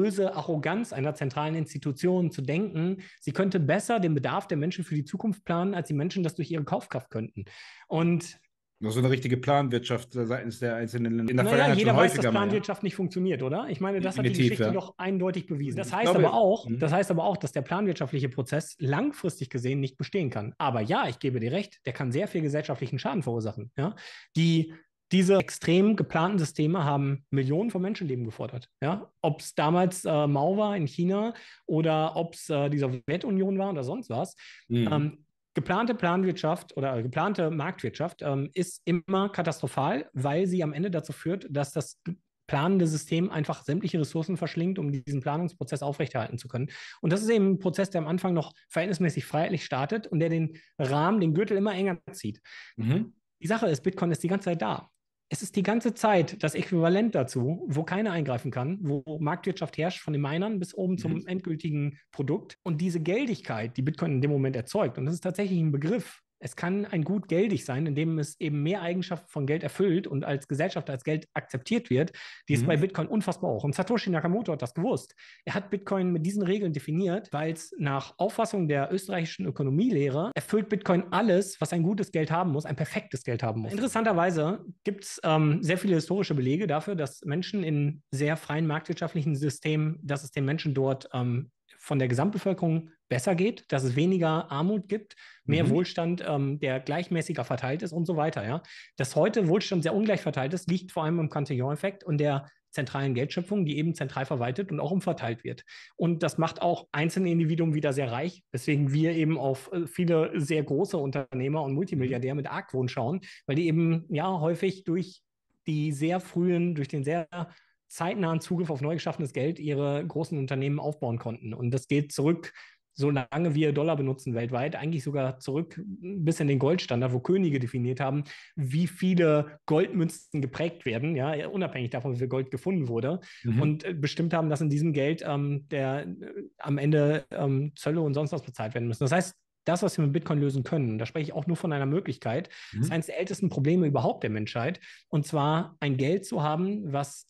[SPEAKER 1] böse Arroganz einer zentralen Institution zu denken, sie könnte besser den Bedarf der Menschen für die Zukunft planen,
[SPEAKER 2] als die Menschen das durch ihre Kaufkraft könnten. Und noch so eine richtige Planwirtschaft äh, seitens der einzelnen in der Vergangenheit jeder weiß, dass Planwirtschaft
[SPEAKER 1] mehr. nicht funktioniert, oder? Ich meine, das Definitiv, hat die Geschichte ja. doch eindeutig bewiesen. Das heißt glaube, aber auch, mhm. das heißt aber auch, dass der planwirtschaftliche Prozess langfristig gesehen nicht bestehen kann. Aber ja, ich gebe dir recht, der kann sehr viel gesellschaftlichen Schaden verursachen. Ja? Die diese extrem geplanten Systeme haben Millionen von Menschenleben gefordert. Ja? Ob es damals äh, Mao war in China oder ob es äh, die Sowjetunion war oder sonst was. Mhm. Ähm, geplante Planwirtschaft oder äh, geplante Marktwirtschaft ähm, ist immer katastrophal, weil sie am Ende dazu führt, dass das planende System einfach sämtliche Ressourcen verschlingt, um diesen Planungsprozess aufrechterhalten zu können. Und das ist eben ein Prozess, der am Anfang noch verhältnismäßig freiheitlich startet und der den Rahmen, den Gürtel immer enger zieht. Mhm. Die Sache ist, Bitcoin ist die ganze Zeit da. Es ist die ganze Zeit das Äquivalent dazu, wo keiner eingreifen kann, wo Marktwirtschaft herrscht, von den Minern bis oben zum mhm. endgültigen Produkt. Und diese Geldigkeit, die Bitcoin in dem Moment erzeugt, und das ist tatsächlich ein Begriff, es kann ein Gut geldig sein, indem es eben mehr Eigenschaften von Geld erfüllt und als Gesellschaft als Geld akzeptiert wird. Die mhm. bei Bitcoin unfassbar hoch. Und Satoshi Nakamoto hat das gewusst. Er hat Bitcoin mit diesen Regeln definiert, weil es nach Auffassung der österreichischen Ökonomielehre erfüllt Bitcoin alles, was ein gutes Geld haben muss, ein perfektes Geld haben muss. Interessanterweise gibt es ähm, sehr viele historische Belege dafür, dass Menschen in sehr freien marktwirtschaftlichen Systemen, dass es den Menschen dort ähm, von der Gesamtbevölkerung besser geht, dass es weniger Armut gibt, mehr mhm. Wohlstand, ähm, der gleichmäßiger verteilt ist und so weiter. Ja? Dass heute Wohlstand sehr ungleich verteilt ist, liegt vor allem im Cantillon-Effekt und der zentralen Geldschöpfung, die eben zentral verwaltet und auch umverteilt wird. Und das macht auch einzelne Individuen wieder sehr reich, weswegen wir eben auf äh, viele sehr große Unternehmer und Multimilliardäre mit Argwohn schauen, weil die eben ja häufig durch die sehr frühen, durch den sehr zeitnahen Zugriff auf neu geschaffenes Geld ihre großen Unternehmen aufbauen konnten. Und das geht zurück solange wir Dollar benutzen weltweit, eigentlich sogar zurück bis in den Goldstandard, wo Könige definiert haben, wie viele Goldmünzen geprägt werden, ja, unabhängig davon, wie viel Gold gefunden wurde, mhm. und äh, bestimmt haben, dass in diesem Geld ähm, der, äh, am Ende ähm, Zölle und sonst was bezahlt werden müssen. Das heißt, das, was wir mit Bitcoin lösen können, da spreche ich auch nur von einer Möglichkeit, mhm. ist eines der ältesten Probleme überhaupt der Menschheit, und zwar ein Geld zu haben, was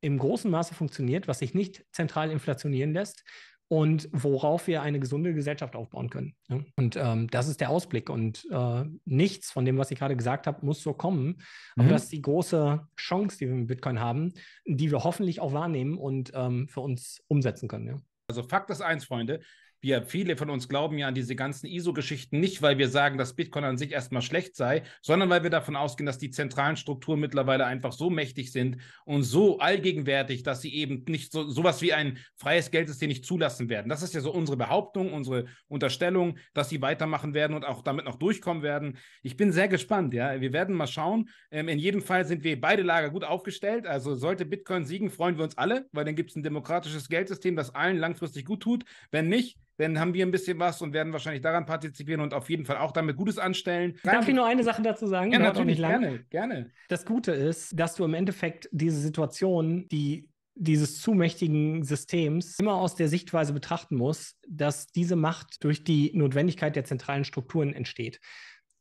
[SPEAKER 1] im großen Maße funktioniert, was sich nicht zentral inflationieren lässt, und worauf wir eine gesunde Gesellschaft aufbauen können. Und ähm, das ist der Ausblick. Und äh, nichts von dem, was ich gerade gesagt habe, muss so kommen. Aber mhm. das ist die große Chance, die wir mit Bitcoin haben, die wir hoffentlich auch wahrnehmen und ähm, für uns umsetzen können.
[SPEAKER 2] Ja? Also Fakt ist eins, Freunde, wir viele von uns glauben ja an diese ganzen ISO-Geschichten nicht, weil wir sagen, dass Bitcoin an sich erstmal schlecht sei, sondern weil wir davon ausgehen, dass die zentralen Strukturen mittlerweile einfach so mächtig sind und so allgegenwärtig, dass sie eben nicht so sowas wie ein freies Geldsystem nicht zulassen werden. Das ist ja so unsere Behauptung, unsere Unterstellung, dass sie weitermachen werden und auch damit noch durchkommen werden. Ich bin sehr gespannt, ja. Wir werden mal schauen. Ähm, in jedem Fall sind wir beide Lager gut aufgestellt. Also sollte Bitcoin siegen, freuen wir uns alle, weil dann gibt es ein demokratisches Geldsystem, das allen langfristig gut tut. Wenn nicht, dann haben wir ein bisschen was und werden wahrscheinlich daran partizipieren und auf jeden Fall auch damit Gutes anstellen. Darf ich nur
[SPEAKER 1] eine Sache dazu sagen? Ja, Dauert natürlich, gerne, gerne. Das Gute ist, dass du im Endeffekt diese Situation, die dieses zumächtigen Systems immer aus der Sichtweise betrachten muss, dass diese Macht durch die Notwendigkeit der zentralen Strukturen entsteht.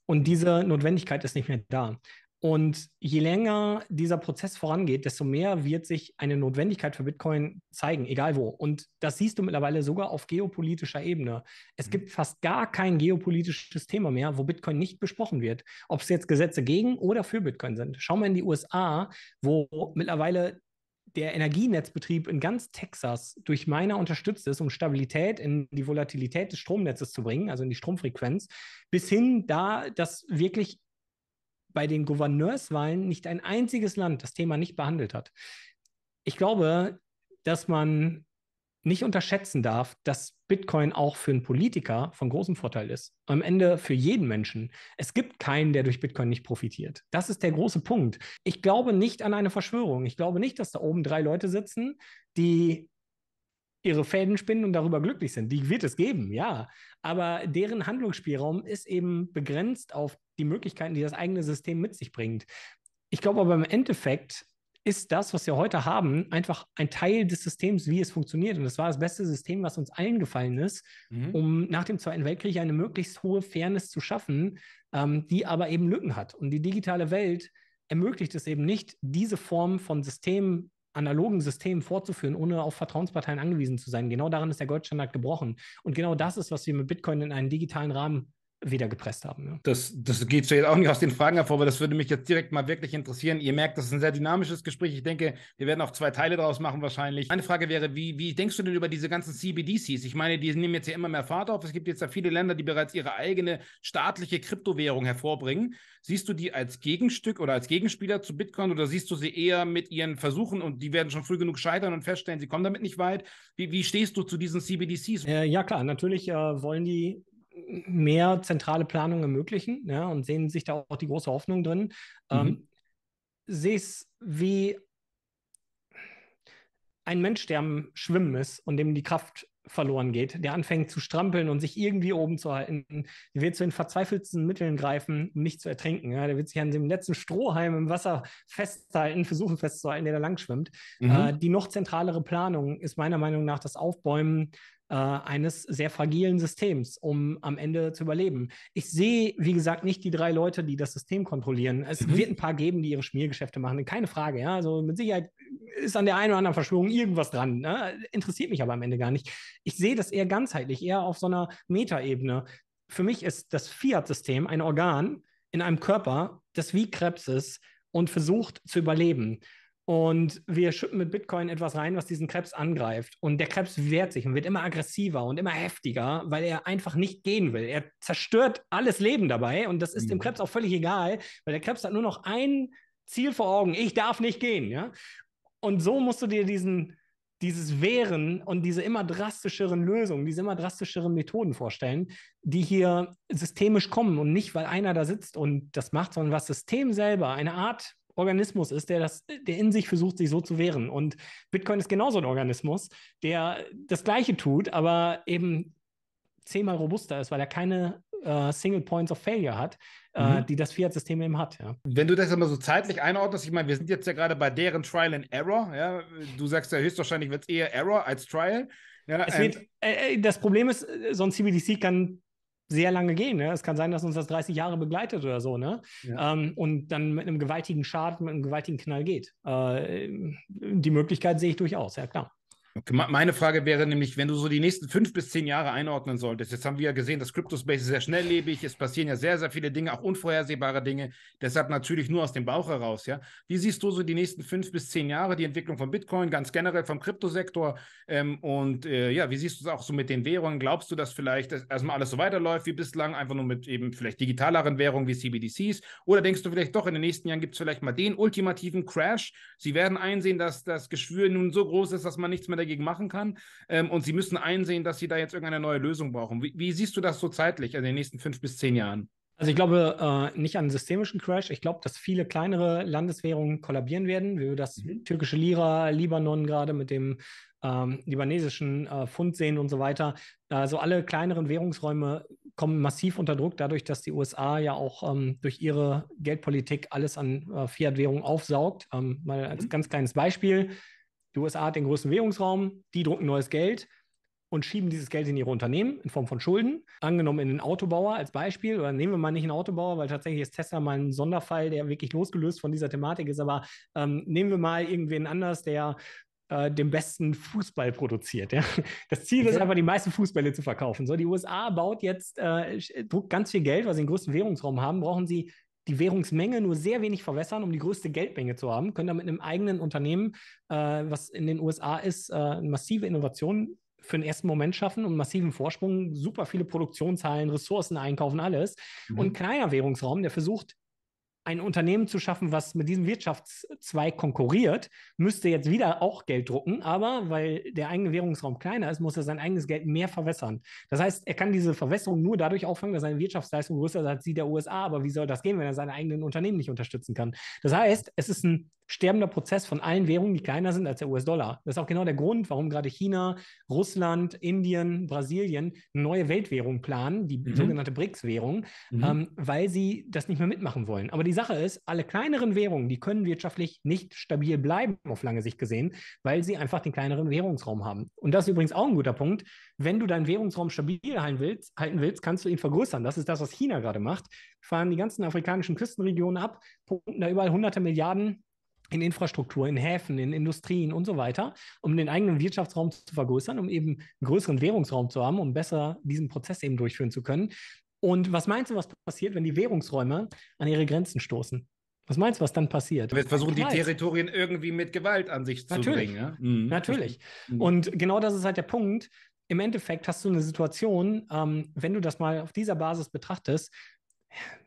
[SPEAKER 1] Und diese Notwendigkeit ist nicht mehr da. Und je länger dieser Prozess vorangeht, desto mehr wird sich eine Notwendigkeit für Bitcoin zeigen, egal wo. Und das siehst du mittlerweile sogar auf geopolitischer Ebene. Es mhm. gibt fast gar kein geopolitisches Thema mehr, wo Bitcoin nicht besprochen wird. Ob es jetzt Gesetze gegen oder für Bitcoin sind. Schau mal in die USA, wo mittlerweile der Energienetzbetrieb in ganz Texas durch Miner unterstützt ist, um Stabilität in die Volatilität des Stromnetzes zu bringen, also in die Stromfrequenz, bis hin da, dass wirklich bei den Gouverneurswahlen nicht ein einziges Land das Thema nicht behandelt hat. Ich glaube, dass man nicht unterschätzen darf, dass Bitcoin auch für einen Politiker von großem Vorteil ist. Am Ende für jeden Menschen. Es gibt keinen, der durch Bitcoin nicht profitiert. Das ist der große Punkt. Ich glaube nicht an eine Verschwörung. Ich glaube nicht, dass da oben drei Leute sitzen, die ihre Fäden spinnen und darüber glücklich sind. Die wird es geben, ja. Aber deren Handlungsspielraum ist eben begrenzt auf die Möglichkeiten, die das eigene System mit sich bringt. Ich glaube aber im Endeffekt ist das, was wir heute haben, einfach ein Teil des Systems, wie es funktioniert. Und das war das beste System, was uns allen gefallen ist, mhm. um nach dem Zweiten Weltkrieg eine möglichst hohe Fairness zu schaffen, ähm, die aber eben Lücken hat. Und die digitale Welt ermöglicht es eben nicht, diese Form von System analogen System vorzuführen, ohne auf Vertrauensparteien angewiesen zu sein. Genau daran ist der Goldstandard gebrochen. Und genau das ist, was wir mit Bitcoin in einen digitalen Rahmen wieder
[SPEAKER 2] gepresst haben. Ja. Das, das geht so jetzt auch nicht aus den Fragen hervor, aber das würde mich jetzt direkt mal wirklich interessieren. Ihr merkt, das ist ein sehr dynamisches Gespräch. Ich denke, wir werden auch zwei Teile daraus machen wahrscheinlich. Meine Frage wäre, wie, wie denkst du denn über diese ganzen CBDCs? Ich meine, die nehmen jetzt ja immer mehr Fahrt auf. Es gibt jetzt ja viele Länder, die bereits ihre eigene staatliche Kryptowährung hervorbringen. Siehst du die als Gegenstück oder als Gegenspieler zu Bitcoin oder siehst du sie eher mit ihren Versuchen und die werden schon früh genug scheitern und feststellen, sie kommen damit nicht weit? Wie, wie stehst du zu diesen CBDCs? Äh, ja klar, natürlich äh, wollen die mehr zentrale
[SPEAKER 1] Planung ermöglichen ja, und sehen sich da auch die große Hoffnung drin. Mhm. Ähm, sehe es wie ein Mensch, der am Schwimmen ist und dem die Kraft verloren geht, der anfängt zu strampeln und sich irgendwie oben zu halten, der wird zu den verzweifelsten Mitteln greifen, um nicht zu ertrinken. Ja? Der wird sich an dem letzten Strohhalm im Wasser festhalten, versuchen festzuhalten, der da lang schwimmt. Mhm. Äh, die noch zentralere Planung ist meiner Meinung nach das Aufbäumen äh, eines sehr fragilen Systems, um am Ende zu überleben. Ich sehe, wie gesagt, nicht die drei Leute, die das System kontrollieren. Es mhm. wird ein paar geben, die ihre Schmiergeschäfte machen, keine Frage. Ja? Also mit Sicherheit ist an der einen oder anderen Verschwörung irgendwas dran. Ne? Interessiert mich aber am Ende gar nicht. Ich sehe das eher ganzheitlich, eher auf so einer Metaebene. Für mich ist das Fiat-System ein Organ in einem Körper, das wie Krebs ist und versucht zu überleben. Und wir schütten mit Bitcoin etwas rein, was diesen Krebs angreift. Und der Krebs wehrt sich und wird immer aggressiver und immer heftiger, weil er einfach nicht gehen will. Er zerstört alles Leben dabei und das ist dem mhm. Krebs auch völlig egal, weil der Krebs hat nur noch ein Ziel vor Augen: ich darf nicht gehen. Ja? Und so musst du dir diesen, dieses Wehren und diese immer drastischeren Lösungen, diese immer drastischeren Methoden vorstellen, die hier systemisch kommen und nicht, weil einer da sitzt und das macht, sondern was System selber, eine Art Organismus ist, der das, der in sich versucht, sich so zu wehren. Und Bitcoin ist genauso ein Organismus, der das Gleiche tut, aber eben zehnmal robuster ist, weil er keine äh, Single Points of Failure hat, äh, mhm. äh, die das Fiat-System eben hat. Ja.
[SPEAKER 2] Wenn du das immer so zeitlich einordnest, ich meine, wir sind jetzt ja gerade bei deren Trial and Error. Ja? Du sagst ja höchstwahrscheinlich wird es eher Error als Trial. Ja, wird, äh,
[SPEAKER 1] äh, das Problem ist, so ein CBDC kann sehr lange gehen. Ne? Es kann sein, dass uns das 30 Jahre begleitet oder so, ne? Ja. Ähm, und dann mit einem gewaltigen Schaden, mit einem gewaltigen Knall
[SPEAKER 2] geht. Äh, die Möglichkeit sehe ich durchaus, ja klar meine Frage wäre nämlich, wenn du so die nächsten fünf bis zehn Jahre einordnen solltest, jetzt haben wir ja gesehen, das Cryptospace ist sehr schnelllebig, es passieren ja sehr, sehr viele Dinge, auch unvorhersehbare Dinge, deshalb natürlich nur aus dem Bauch heraus, ja. Wie siehst du so die nächsten fünf bis zehn Jahre, die Entwicklung von Bitcoin, ganz generell vom Kryptosektor ähm, und äh, ja, wie siehst du es auch so mit den Währungen? Glaubst du, dass vielleicht erstmal alles so weiterläuft wie bislang, einfach nur mit eben vielleicht digitaleren Währungen wie CBDCs oder denkst du vielleicht doch, in den nächsten Jahren gibt es vielleicht mal den ultimativen Crash, sie werden einsehen, dass das Geschwür nun so groß ist, dass man nichts mehr dagegen machen kann. Ähm, und sie müssen einsehen, dass sie da jetzt irgendeine neue Lösung brauchen. Wie, wie siehst du das so zeitlich, also in den nächsten fünf bis zehn Jahren? Also ich glaube äh, nicht an systemischen Crash. Ich glaube, dass viele kleinere Landeswährungen kollabieren
[SPEAKER 1] werden, wie wir das mhm. türkische Lira, Libanon gerade mit dem ähm, libanesischen äh, Pfund sehen und so weiter. Also alle kleineren Währungsräume kommen massiv unter Druck, dadurch, dass die USA ja auch ähm, durch ihre Geldpolitik alles an äh, Fiat-Währung aufsaugt. Ähm, mal als mhm. ganz kleines Beispiel. Die USA hat den größten Währungsraum, die drucken neues Geld und schieben dieses Geld in ihre Unternehmen in Form von Schulden. Angenommen in den Autobauer als Beispiel, oder nehmen wir mal nicht einen Autobauer, weil tatsächlich ist Tesla mal ein Sonderfall, der wirklich losgelöst von dieser Thematik ist, aber ähm, nehmen wir mal irgendwen anders, der äh, den besten Fußball produziert. Ja? Das Ziel ist einfach, die meisten Fußbälle zu verkaufen. So, die USA baut jetzt, äh, druckt ganz viel Geld, weil sie den größten Währungsraum haben, brauchen sie die Währungsmenge nur sehr wenig verwässern, um die größte Geldmenge zu haben, können damit einem eigenen Unternehmen, äh, was in den USA ist, äh, massive Innovationen für den ersten Moment schaffen und massiven Vorsprung, super viele Produktionshallen, Ressourcen einkaufen, alles. Mhm. Und kleiner Währungsraum, der versucht, ein Unternehmen zu schaffen, was mit diesem Wirtschaftszweig konkurriert, müsste jetzt wieder auch Geld drucken, aber weil der eigene Währungsraum kleiner ist, muss er sein eigenes Geld mehr verwässern. Das heißt, er kann diese Verwässerung nur dadurch auffangen, dass seine Wirtschaftsleistung größer ist als die der USA, aber wie soll das gehen, wenn er seine eigenen Unternehmen nicht unterstützen kann? Das heißt, es ist ein sterbender Prozess von allen Währungen, die kleiner sind als der US-Dollar. Das ist auch genau der Grund, warum gerade China, Russland, Indien, Brasilien eine neue Weltwährung planen, die mhm. sogenannte BRICS-Währung, mhm. ähm, weil sie das nicht mehr mitmachen wollen. Aber die die Sache ist, alle kleineren Währungen, die können wirtschaftlich nicht stabil bleiben, auf lange Sicht gesehen, weil sie einfach den kleineren Währungsraum haben. Und das ist übrigens auch ein guter Punkt. Wenn du deinen Währungsraum stabil halten willst, halten willst kannst du ihn vergrößern. Das ist das, was China gerade macht. Fahren die ganzen afrikanischen Küstenregionen ab, punkten da überall hunderte Milliarden in Infrastruktur, in Häfen, in Industrien und so weiter, um den eigenen Wirtschaftsraum zu vergrößern, um eben einen größeren Währungsraum zu haben, um besser diesen Prozess eben durchführen zu können. Und was meinst du, was passiert, wenn die Währungsräume an ihre Grenzen stoßen? Was meinst du, was dann passiert? Wir versuchen die Territorien
[SPEAKER 2] irgendwie mit Gewalt an sich Natürlich. zu bringen. Ja? Mhm. Natürlich. Mhm.
[SPEAKER 1] Und genau das ist halt der Punkt. Im Endeffekt hast du eine Situation, ähm, wenn du das mal auf dieser Basis betrachtest,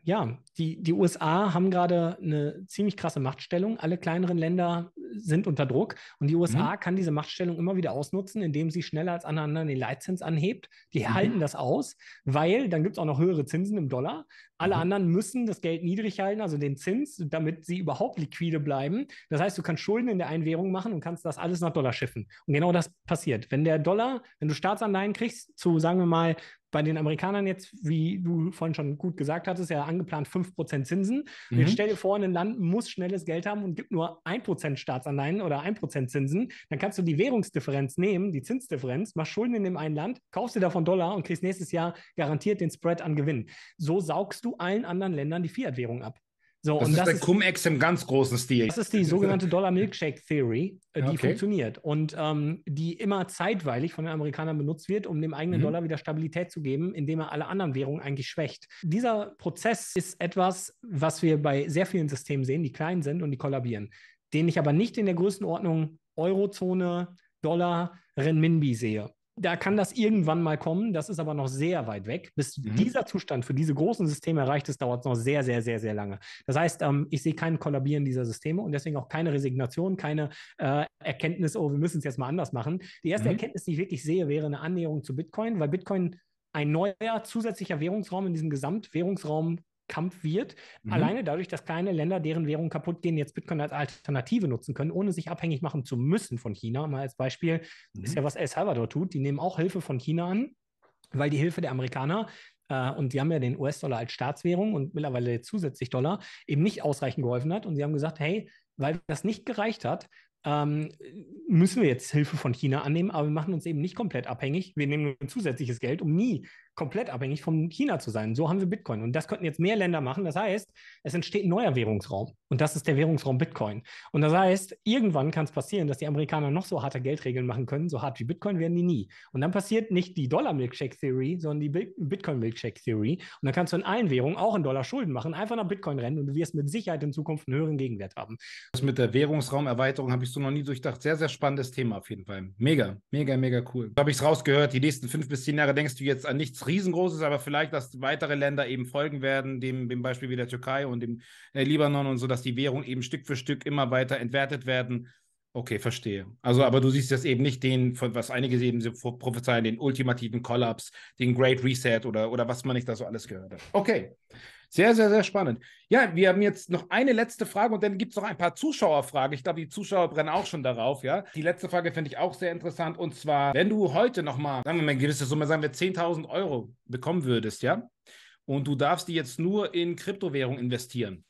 [SPEAKER 1] ja, die, die USA haben gerade eine ziemlich krasse Machtstellung. Alle kleineren Länder sind unter Druck und die USA mhm. kann diese Machtstellung immer wieder ausnutzen, indem sie schneller als andere anderen die Leitzins anhebt. Die mhm. halten das aus, weil dann gibt es auch noch höhere Zinsen im Dollar. Alle mhm. anderen müssen das Geld niedrig halten, also den Zins, damit sie überhaupt liquide bleiben. Das heißt, du kannst Schulden in der einen Währung machen und kannst das alles nach Dollar schiffen. Und genau das passiert. Wenn der Dollar, wenn du Staatsanleihen kriegst, zu, sagen wir mal, bei den Amerikanern jetzt, wie du vorhin schon gut gesagt hattest, ja, angeplant 5% Zinsen. Mhm. Jetzt stell dir vor, ein Land muss schnelles Geld haben und gibt nur 1% Staatsanleihen oder 1% Zinsen. Dann kannst du die Währungsdifferenz nehmen, die Zinsdifferenz, machst Schulden in dem einen Land, kaufst dir davon Dollar und kriegst nächstes Jahr garantiert den Spread an Gewinn. So saugst du allen
[SPEAKER 2] anderen Ländern die Fiat-Währung
[SPEAKER 1] ab. So, das und ist das der Cum-Ex
[SPEAKER 2] im ganz großen Stil. Das ist die sogenannte
[SPEAKER 1] Dollar-Milkshake-Theory, äh, die okay. funktioniert und ähm, die immer zeitweilig von den Amerikanern benutzt wird, um dem eigenen mhm. Dollar wieder Stabilität zu geben, indem er alle anderen Währungen eigentlich schwächt. Dieser Prozess ist etwas, was wir bei sehr vielen Systemen sehen, die klein sind und die kollabieren, den ich aber nicht in der Größenordnung Eurozone, Dollar, Renminbi sehe da kann das irgendwann mal kommen. Das ist aber noch sehr weit weg. Bis mhm. dieser Zustand für diese großen Systeme erreicht ist, dauert es noch sehr, sehr, sehr, sehr lange. Das heißt, ähm, ich sehe kein Kollabieren dieser Systeme und deswegen auch keine Resignation, keine äh, Erkenntnis, oh, wir müssen es jetzt mal anders machen. Die erste mhm. Erkenntnis, die ich wirklich sehe, wäre eine Annäherung zu Bitcoin, weil Bitcoin ein neuer zusätzlicher Währungsraum in diesem Gesamtwährungsraum Kampf wird. Mhm. Alleine dadurch, dass kleine Länder, deren Währung kaputt gehen, jetzt Bitcoin als Alternative nutzen können, ohne sich abhängig machen zu müssen von China. Mal als Beispiel mhm. ist ja, was El Salvador tut. Die nehmen auch Hilfe von China an, weil die Hilfe der Amerikaner äh, und die haben ja den US-Dollar als Staatswährung und mittlerweile zusätzlich Dollar eben nicht ausreichend geholfen hat. Und sie haben gesagt, hey, weil das nicht gereicht hat, ähm, müssen wir jetzt Hilfe von China annehmen, aber wir machen uns eben nicht komplett abhängig. Wir nehmen zusätzliches Geld, um nie komplett abhängig von China zu sein. So haben wir Bitcoin. Und das könnten jetzt mehr Länder machen. Das heißt, es entsteht ein neuer Währungsraum. Und das ist der Währungsraum Bitcoin. Und das heißt, irgendwann kann es passieren, dass die Amerikaner noch so harte Geldregeln machen können. So hart wie Bitcoin werden die nie. Und dann passiert nicht die Dollar-Milkshake-Theory, sondern die Bitcoin-Milkshake-Theory. Und dann kannst du in allen Währungen
[SPEAKER 2] auch in Dollar Schulden machen, einfach nach Bitcoin rennen und du wirst mit Sicherheit in Zukunft einen höheren Gegenwert haben. Das mit der Währungsraumerweiterung habe ich so noch nie durchdacht. Sehr, sehr spannendes Thema auf jeden Fall. Mega, mega, mega cool. Da habe ich es rausgehört. Die nächsten fünf bis zehn Jahre denkst du jetzt an nichts Riesengroßes, aber vielleicht, dass weitere Länder eben folgen werden, dem, dem Beispiel wie der Türkei und dem äh, Libanon und so, dass die Währung eben Stück für Stück immer weiter entwertet werden. Okay, verstehe. Also, aber du siehst das eben nicht den, von was einige eben so prophezeien, den ultimativen Kollaps, den Great Reset oder, oder was man nicht da so alles gehört hat. Okay. Sehr, sehr, sehr spannend. Ja, wir haben jetzt noch eine letzte Frage und dann gibt es noch ein paar Zuschauerfragen. Ich glaube, die Zuschauer brennen auch schon darauf, ja. Die letzte Frage finde ich auch sehr interessant und zwar, wenn du heute nochmal, sagen wir mal eine gewisse Summe, sagen wir 10.000 Euro bekommen würdest, ja, und du darfst die jetzt nur in Kryptowährung investieren.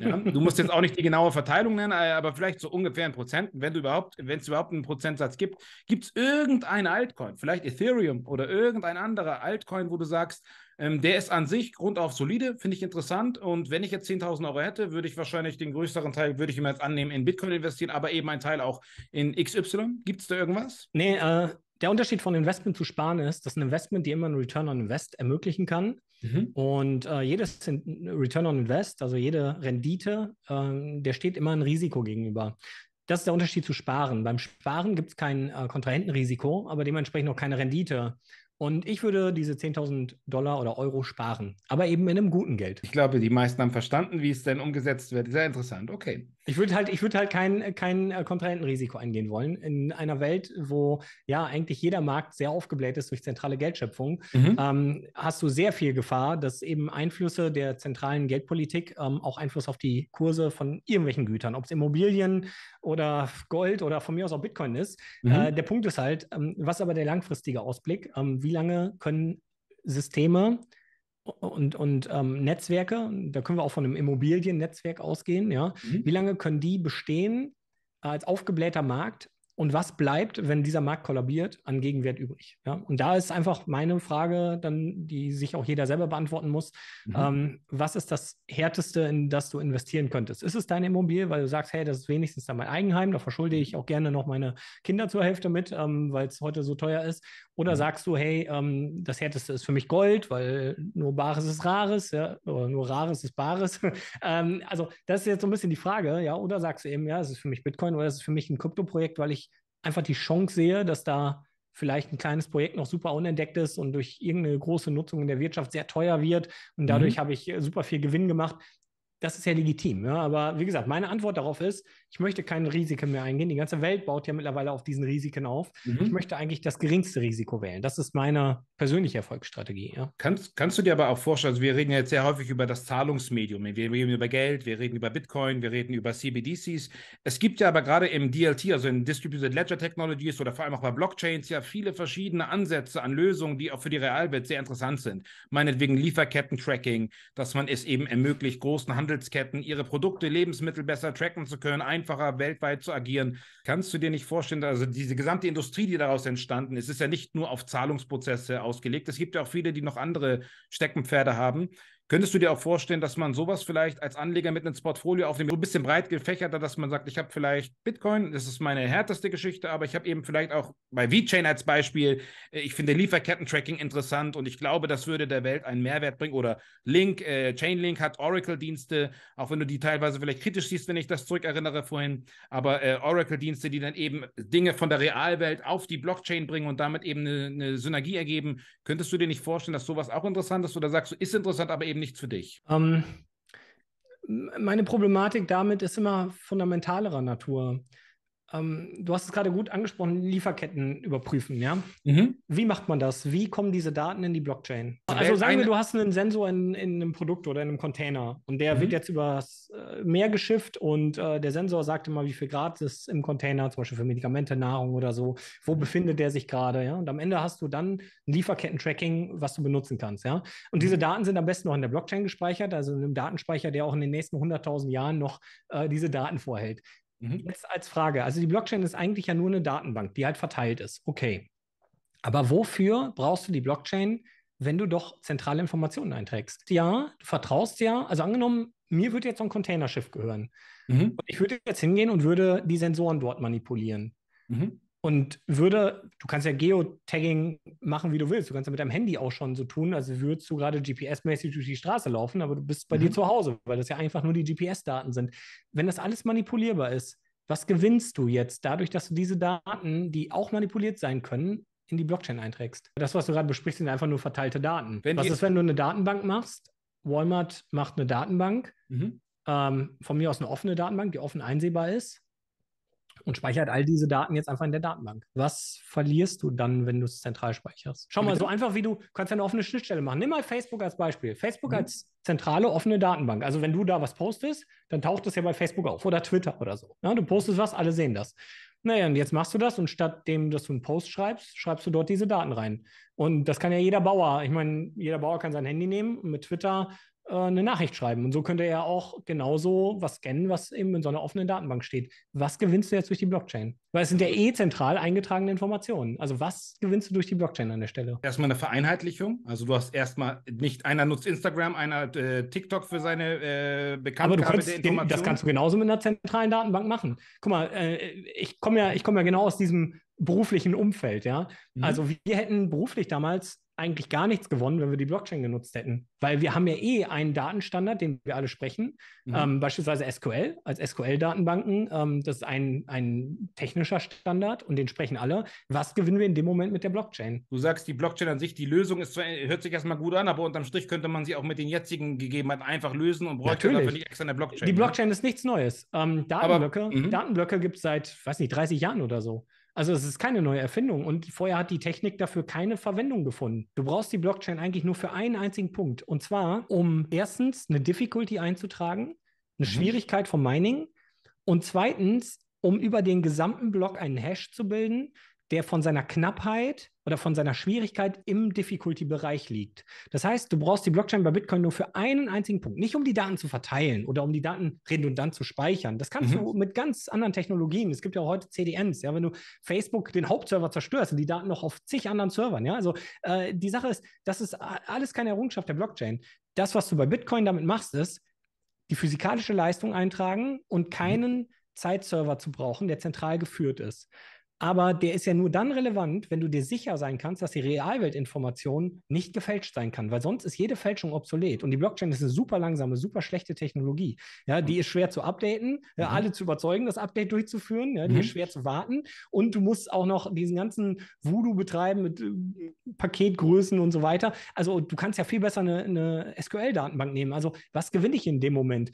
[SPEAKER 2] Ja? Du musst jetzt auch nicht die genaue Verteilung nennen, äh, aber vielleicht so ungefähr in Prozenten, wenn du überhaupt, wenn es überhaupt einen Prozentsatz gibt, gibt es irgendeinen Altcoin, vielleicht Ethereum oder irgendein anderer Altcoin, wo du sagst, ähm, der ist an sich grundauf solide, finde ich interessant. Und wenn ich jetzt 10.000 Euro hätte, würde ich wahrscheinlich den größeren Teil, würde ich ihm jetzt annehmen, in Bitcoin investieren, aber eben einen Teil auch in XY. Gibt es da irgendwas?
[SPEAKER 1] Nee, äh, der Unterschied von Investment zu Sparen ist, dass ein Investment dir immer einen Return on Invest ermöglichen kann. Mhm. Und äh, jedes Return on Invest, also jede Rendite, äh, der steht immer ein Risiko gegenüber. Das ist der Unterschied zu Sparen. Beim Sparen gibt es kein äh, Kontrahentenrisiko, aber dementsprechend auch keine Rendite. Und ich würde diese 10.000 Dollar oder Euro sparen, aber eben in einem guten Geld. Ich glaube, die meisten haben verstanden, wie es denn umgesetzt wird. Sehr interessant. Okay. Ich würde halt, ich würde halt kein, kein äh, Kontrahentenrisiko eingehen wollen. In einer Welt, wo ja eigentlich jeder Markt sehr aufgebläht ist durch zentrale Geldschöpfung, mhm. ähm, hast du sehr viel Gefahr, dass eben Einflüsse der zentralen Geldpolitik ähm, auch Einfluss auf die Kurse von irgendwelchen Gütern, ob es Immobilien oder Gold oder von mir aus auch Bitcoin ist. Mhm. Äh, der Punkt ist halt, ähm, was aber der langfristige Ausblick, ähm, wie lange können Systeme und, und ähm, Netzwerke, da können wir auch von einem Immobiliennetzwerk ausgehen, ja. Mhm. Wie lange können die bestehen als aufgeblähter Markt, und was bleibt, wenn dieser Markt kollabiert, an Gegenwert übrig? Ja? Und da ist einfach meine Frage, dann, die sich auch jeder selber beantworten muss. Mhm. Ähm, was ist das Härteste, in das du investieren könntest? Ist es dein Immobilie, weil du sagst, hey, das ist wenigstens dann mein Eigenheim, da verschulde mhm. ich auch gerne noch meine Kinder zur Hälfte mit, ähm, weil es heute so teuer ist? Oder mhm. sagst du, hey, ähm, das Härteste ist für mich Gold, weil nur Bares ist Rares, ja? oder nur Rares ist Bares. Ähm, also, das ist jetzt so ein bisschen die Frage, ja? Oder sagst du eben, ja, es ist für mich Bitcoin oder es ist für mich ein Kryptoprojekt, weil ich einfach die Chance sehe, dass da vielleicht ein kleines Projekt noch super unentdeckt ist und durch irgendeine große Nutzung in der Wirtschaft sehr teuer wird und dadurch mhm. habe ich äh, super viel Gewinn gemacht. Das ist ja legitim. Ja? Aber wie gesagt, meine Antwort darauf ist, ich möchte keine Risiken mehr eingehen. Die ganze Welt baut ja mittlerweile auf diesen Risiken auf. Mhm. Ich möchte eigentlich das geringste Risiko wählen. Das ist meine persönliche Erfolgsstrategie. Ja.
[SPEAKER 2] Kannst, kannst du dir aber auch vorstellen, also wir reden jetzt sehr häufig über das Zahlungsmedium. Wir reden über Geld, wir reden über Bitcoin, wir reden über CBDCs. Es gibt ja aber gerade im DLT, also in Distributed Ledger Technologies oder vor allem auch bei Blockchains, ja viele verschiedene Ansätze an Lösungen, die auch für die Realwelt sehr interessant sind. Meinetwegen Lieferketten-Tracking, dass man es eben ermöglicht, großen Handelsketten ihre Produkte, Lebensmittel besser tracken zu können, einfacher, weltweit zu agieren. Kannst du dir nicht vorstellen, also diese gesamte Industrie, die daraus entstanden ist, ist ja nicht nur auf Zahlungsprozesse ausgelegt. Es gibt ja auch viele, die noch andere Steckenpferde haben. Könntest du dir auch vorstellen, dass man sowas vielleicht als Anleger mit ins Portfolio aufnimmt, so ein bisschen breit gefächert, dass man sagt, ich habe vielleicht Bitcoin, das ist meine härteste Geschichte, aber ich habe eben vielleicht auch bei VeChain als Beispiel, äh, ich finde Lieferketten-Tracking interessant und ich glaube, das würde der Welt einen Mehrwert bringen. Oder Link, äh, Chainlink hat Oracle-Dienste, auch wenn du die teilweise vielleicht kritisch siehst, wenn ich das zurückerinnere vorhin, aber äh, Oracle-Dienste, die dann eben Dinge von der Realwelt auf die Blockchain bringen und damit eben eine, eine Synergie ergeben. Könntest du dir nicht vorstellen, dass sowas auch interessant ist? Oder sagst du, ist interessant, aber eben eben nicht für dich?
[SPEAKER 1] Ähm, meine Problematik damit ist immer fundamentalerer Natur. Ähm, du hast es gerade gut angesprochen, Lieferketten überprüfen, ja? Mhm. Wie macht man das? Wie kommen diese Daten in die Blockchain? Also sagen wir, du hast einen Sensor in, in einem Produkt oder in einem Container und der mhm. wird jetzt übers äh, Meer geschifft und äh, der Sensor sagt immer, wie viel Grad ist im Container, zum Beispiel für Medikamente, Nahrung oder so, wo mhm. befindet der sich gerade, ja? Und am Ende hast du dann ein Lieferketten-Tracking, was du benutzen kannst, ja? Und mhm. diese Daten sind am besten noch in der Blockchain gespeichert, also in einem Datenspeicher, der auch in den nächsten 100.000 Jahren noch äh, diese Daten vorhält. Mhm. Jetzt als Frage. Also die Blockchain ist eigentlich ja nur eine Datenbank, die halt verteilt ist. Okay. Aber wofür brauchst du die Blockchain, wenn du doch zentrale Informationen einträgst? Ja, du vertraust ja. Also angenommen, mir würde jetzt so ein Containerschiff gehören. Mhm. ich würde jetzt hingehen und würde die Sensoren dort manipulieren. Mhm. Und würde, du kannst ja Geotagging machen, wie du willst. Du kannst ja mit deinem Handy auch schon so tun, als würdest du gerade GPS-mäßig durch die Straße laufen, aber du bist bei mhm. dir zu Hause, weil das ja einfach nur die GPS-Daten sind. Wenn das alles manipulierbar ist, was gewinnst du jetzt dadurch, dass du diese Daten, die auch manipuliert sein können, in die Blockchain einträgst? Das, was du gerade besprichst, sind einfach nur verteilte Daten. Wenn was ist, wenn du eine Datenbank machst? Walmart macht eine Datenbank, mhm. ähm, von mir aus eine offene Datenbank, die offen einsehbar ist und speichert all diese Daten jetzt einfach in der Datenbank. Was verlierst du dann, wenn du es zentral speicherst? Schau mal, so einfach wie du kannst eine offene Schnittstelle machen. Nimm mal Facebook als Beispiel. Facebook mhm. als zentrale offene Datenbank. Also wenn du da was postest, dann taucht es ja bei Facebook auf oder Twitter oder so. Ja, du postest was, alle sehen das. Naja, und jetzt machst du das und statt dem, dass du einen Post schreibst, schreibst du dort diese Daten rein. Und das kann ja jeder Bauer. Ich meine, jeder Bauer kann sein Handy nehmen und mit Twitter äh, eine Nachricht schreiben. Und so könnte er auch genauso was scannen, was eben in so einer offenen Datenbank steht. Was gewinnst du jetzt durch die Blockchain? Weil es sind ja eh zentral eingetragene Informationen. Also was gewinnst du durch die Blockchain an der Stelle?
[SPEAKER 2] Erstmal eine Vereinheitlichung. Also du hast erstmal nicht einer nutzt Instagram, einer äh, TikTok für seine äh, Bekannten. Aber du könntest den, das kannst du
[SPEAKER 1] genauso mit einer zentralen Datenbank machen. Guck mal, äh, ich komme ja, ich ja genau aus diesem beruflichen Umfeld, ja. Mhm. Also wir hätten beruflich damals eigentlich gar nichts gewonnen, wenn wir die Blockchain genutzt hätten. Weil wir haben ja eh einen Datenstandard, den wir alle sprechen, mhm. ähm, beispielsweise SQL als SQL-Datenbanken. Ähm, das ist ein, ein technischer Standard und den sprechen alle. Was gewinnen wir in dem Moment mit der Blockchain? Du
[SPEAKER 2] sagst, die Blockchain an sich, die Lösung ist, hört sich erstmal gut an, aber unterm Strich könnte man sie auch mit den jetzigen Gegebenheiten einfach lösen und bräuchte dafür nicht extra eine Blockchain. Die ne? Blockchain
[SPEAKER 1] ne? ist nichts Neues. Ähm, Datenblöcke, aber, Datenblöcke mhm. gibt es seit, weiß nicht, 30 Jahren oder so. Also es ist keine neue Erfindung und vorher hat die Technik dafür keine Verwendung gefunden. Du brauchst die Blockchain eigentlich nur für einen einzigen Punkt und zwar, um erstens eine Difficulty einzutragen, eine mhm. Schwierigkeit vom Mining und zweitens, um über den gesamten Block einen Hash zu bilden, der von seiner Knappheit oder von seiner Schwierigkeit im Difficulty-Bereich liegt. Das heißt, du brauchst die Blockchain bei Bitcoin nur für einen einzigen Punkt. Nicht um die Daten zu verteilen oder um die Daten redundant zu speichern. Das kannst mhm. du mit ganz anderen Technologien. Es gibt ja heute CDNs. Ja? Wenn du Facebook den Hauptserver zerstörst und die Daten noch auf zig anderen Servern. Ja? Also äh, die Sache ist, das ist alles keine Errungenschaft der Blockchain. Das, was du bei Bitcoin damit machst, ist, die physikalische Leistung eintragen und keinen mhm. Zeitserver zu brauchen, der zentral geführt ist. Aber der ist ja nur dann relevant, wenn du dir sicher sein kannst, dass die Realweltinformation nicht gefälscht sein kann, weil sonst ist jede Fälschung obsolet. Und die Blockchain ist eine super langsame, super schlechte Technologie. Ja, die mhm. ist schwer zu updaten, ja, mhm. alle zu überzeugen, das Update durchzuführen, ja, die mhm. ist schwer zu warten. Und du musst auch noch diesen ganzen Voodoo betreiben mit äh, Paketgrößen und so weiter. Also du kannst ja viel besser eine, eine SQL-Datenbank nehmen. Also was gewinne ich in dem Moment?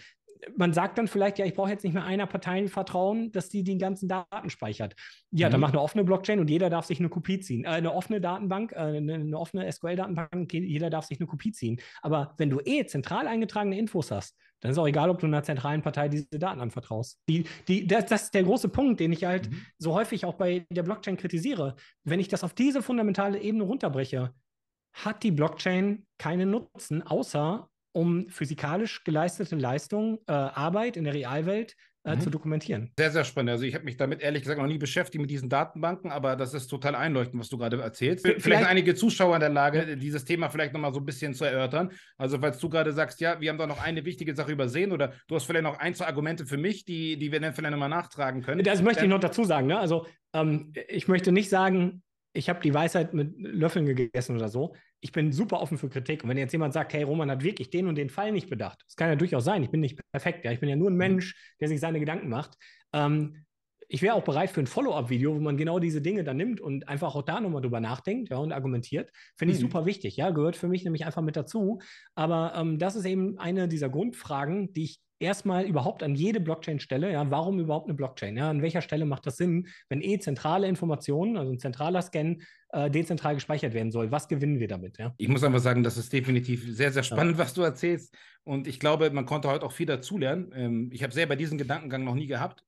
[SPEAKER 1] man sagt dann vielleicht, ja, ich brauche jetzt nicht mehr einer Partei vertrauen, dass die die ganzen Daten speichert. Ja, mhm. dann macht eine offene Blockchain und jeder darf sich eine Kopie ziehen. Äh, eine offene Datenbank, äh, eine, eine, offene SQL-Datenbank, jeder darf sich eine Kopie ziehen. Aber wenn du eh zentral eingetragene Infos hast, dann ist auch egal, ob du einer zentralen Partei diese Daten anvertraust. Die, die, das, das ist der große Punkt, den ich halt mhm. so häufig auch bei der Blockchain kritisiere. Wenn ich das auf diese fundamentale Ebene runterbreche, hat die Blockchain keinen Nutzen, außer um physikalisch geleistete Leistung, äh, Arbeit in der Realwelt äh, mhm. zu dokumentieren.
[SPEAKER 2] Sehr, sehr spannend. Also ich habe mich damit ehrlich gesagt noch nie beschäftigt mit diesen Datenbanken, aber das ist total einleuchtend, was du gerade erzählst. Vielleicht, vielleicht einige Zuschauer in der Lage, dieses Thema vielleicht nochmal so ein bisschen zu erörtern. Also falls du gerade sagst, ja, wir haben da noch eine wichtige Sache übersehen oder du hast vielleicht noch ein, zwei Argumente für mich, die, die wir dann vielleicht nochmal nachtragen können. Das möchte ich noch
[SPEAKER 1] dazu sagen. Ne? Also ähm, ich möchte nicht sagen, ich habe die Weisheit mit Löffeln gegessen oder so ich bin super offen für Kritik. Und wenn jetzt jemand sagt, hey, Roman hat wirklich den und den Fall nicht bedacht, das kann ja durchaus sein, ich bin nicht perfekt, ja, ich bin ja nur ein mhm. Mensch, der sich seine Gedanken macht. Ähm, ich wäre auch bereit für ein Follow-up-Video, wo man genau diese Dinge dann nimmt und einfach auch da nochmal drüber nachdenkt ja, und argumentiert. Finde ich mhm. super wichtig, ja, gehört für mich nämlich einfach mit dazu. Aber ähm, das ist eben eine dieser Grundfragen, die ich erstmal überhaupt an jede Blockchain-Stelle, ja, warum überhaupt eine Blockchain? Ja, an welcher Stelle macht das Sinn, wenn eh zentrale Informationen, also ein zentraler Scan, äh, dezentral gespeichert
[SPEAKER 2] werden soll? Was gewinnen wir damit? Ja? Ich muss einfach sagen, das ist definitiv sehr, sehr spannend, ja. was du erzählst. Und ich glaube, man konnte heute auch viel dazulernen. Ähm, ich habe selber diesen Gedankengang noch nie gehabt.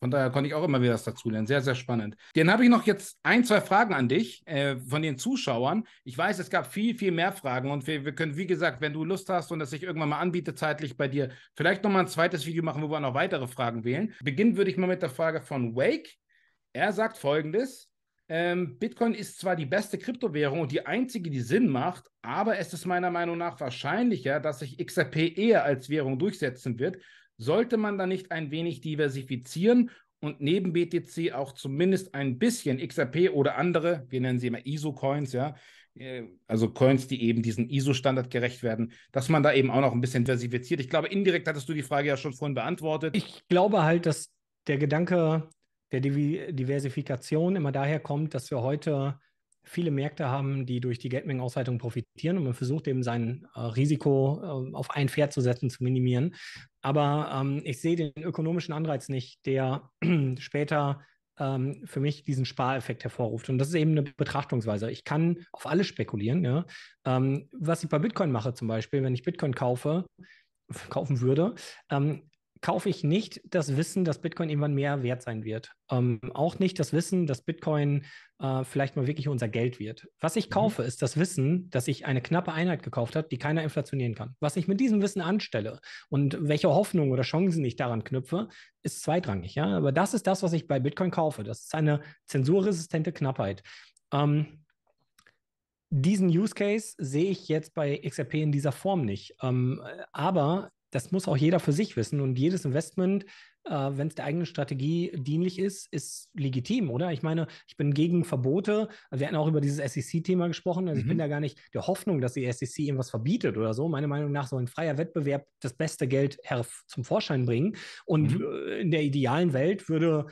[SPEAKER 2] Von daher konnte ich auch immer wieder was dazulernen. Sehr, sehr spannend. Dann habe ich noch jetzt ein, zwei Fragen an dich äh, von den Zuschauern. Ich weiß, es gab viel, viel mehr Fragen und wir, wir können, wie gesagt, wenn du Lust hast und das sich irgendwann mal anbietet zeitlich bei dir, vielleicht nochmal ein zweites Video machen, wo wir noch weitere Fragen wählen. Beginnen würde ich mal mit der Frage von Wake. Er sagt folgendes. Ähm, Bitcoin ist zwar die beste Kryptowährung und die einzige, die Sinn macht, aber es ist meiner Meinung nach wahrscheinlicher, dass sich XRP eher als Währung durchsetzen wird sollte man da nicht ein wenig diversifizieren und neben BTC auch zumindest ein bisschen XRP oder andere, wir nennen sie immer ISO-Coins, ja, äh, also Coins, die eben diesem ISO-Standard gerecht werden, dass man da eben auch noch ein bisschen diversifiziert. Ich glaube, indirekt hattest du die Frage ja schon vorhin beantwortet. Ich glaube halt, dass der Gedanke
[SPEAKER 1] der Diversifikation immer daher kommt, dass wir heute viele Märkte haben, die durch die Geldmengenausweitung profitieren und man versucht eben sein äh, Risiko äh, auf ein Pferd zu setzen, zu minimieren. Aber ähm, ich sehe den ökonomischen Anreiz nicht, der später ähm, für mich diesen Spareffekt hervorruft. Und das ist eben eine Betrachtungsweise. Ich kann auf alles spekulieren. Ja? Ähm, was ich bei Bitcoin mache zum Beispiel, wenn ich Bitcoin kaufe, kaufen würde, ähm, kaufe ich nicht das Wissen, dass Bitcoin irgendwann mehr wert sein wird. Ähm, auch nicht das Wissen, dass Bitcoin äh, vielleicht mal wirklich unser Geld wird. Was ich mhm. kaufe, mhm. ist das Wissen, dass ich eine knappe Einheit gekauft habe, die keiner inflationieren kann. Was ich mit diesem Wissen anstelle und welche Hoffnungen oder Chancen ich daran knüpfe, ist zweitrangig. Ja? Aber das ist das, was ich bei Bitcoin kaufe. Das ist eine zensurresistente Knappheit. Ähm, diesen Use Case sehe ich jetzt bei XRP in dieser Form nicht. Ähm, aber das muss auch jeder für sich wissen. Und jedes Investment, äh, wenn es der eigenen Strategie dienlich ist, ist legitim, oder? Ich meine, ich bin gegen Verbote. Wir hatten auch über dieses SEC-Thema gesprochen. Also mhm. ich bin mhm. da gar nicht der Hoffnung, dass die SEC irgendwas verbietet oder so. Meiner Meinung nach soll ein freier Wettbewerb das beste Geld zum Vorschein bringen. Und mhm. Äh, in der idealen Welt würde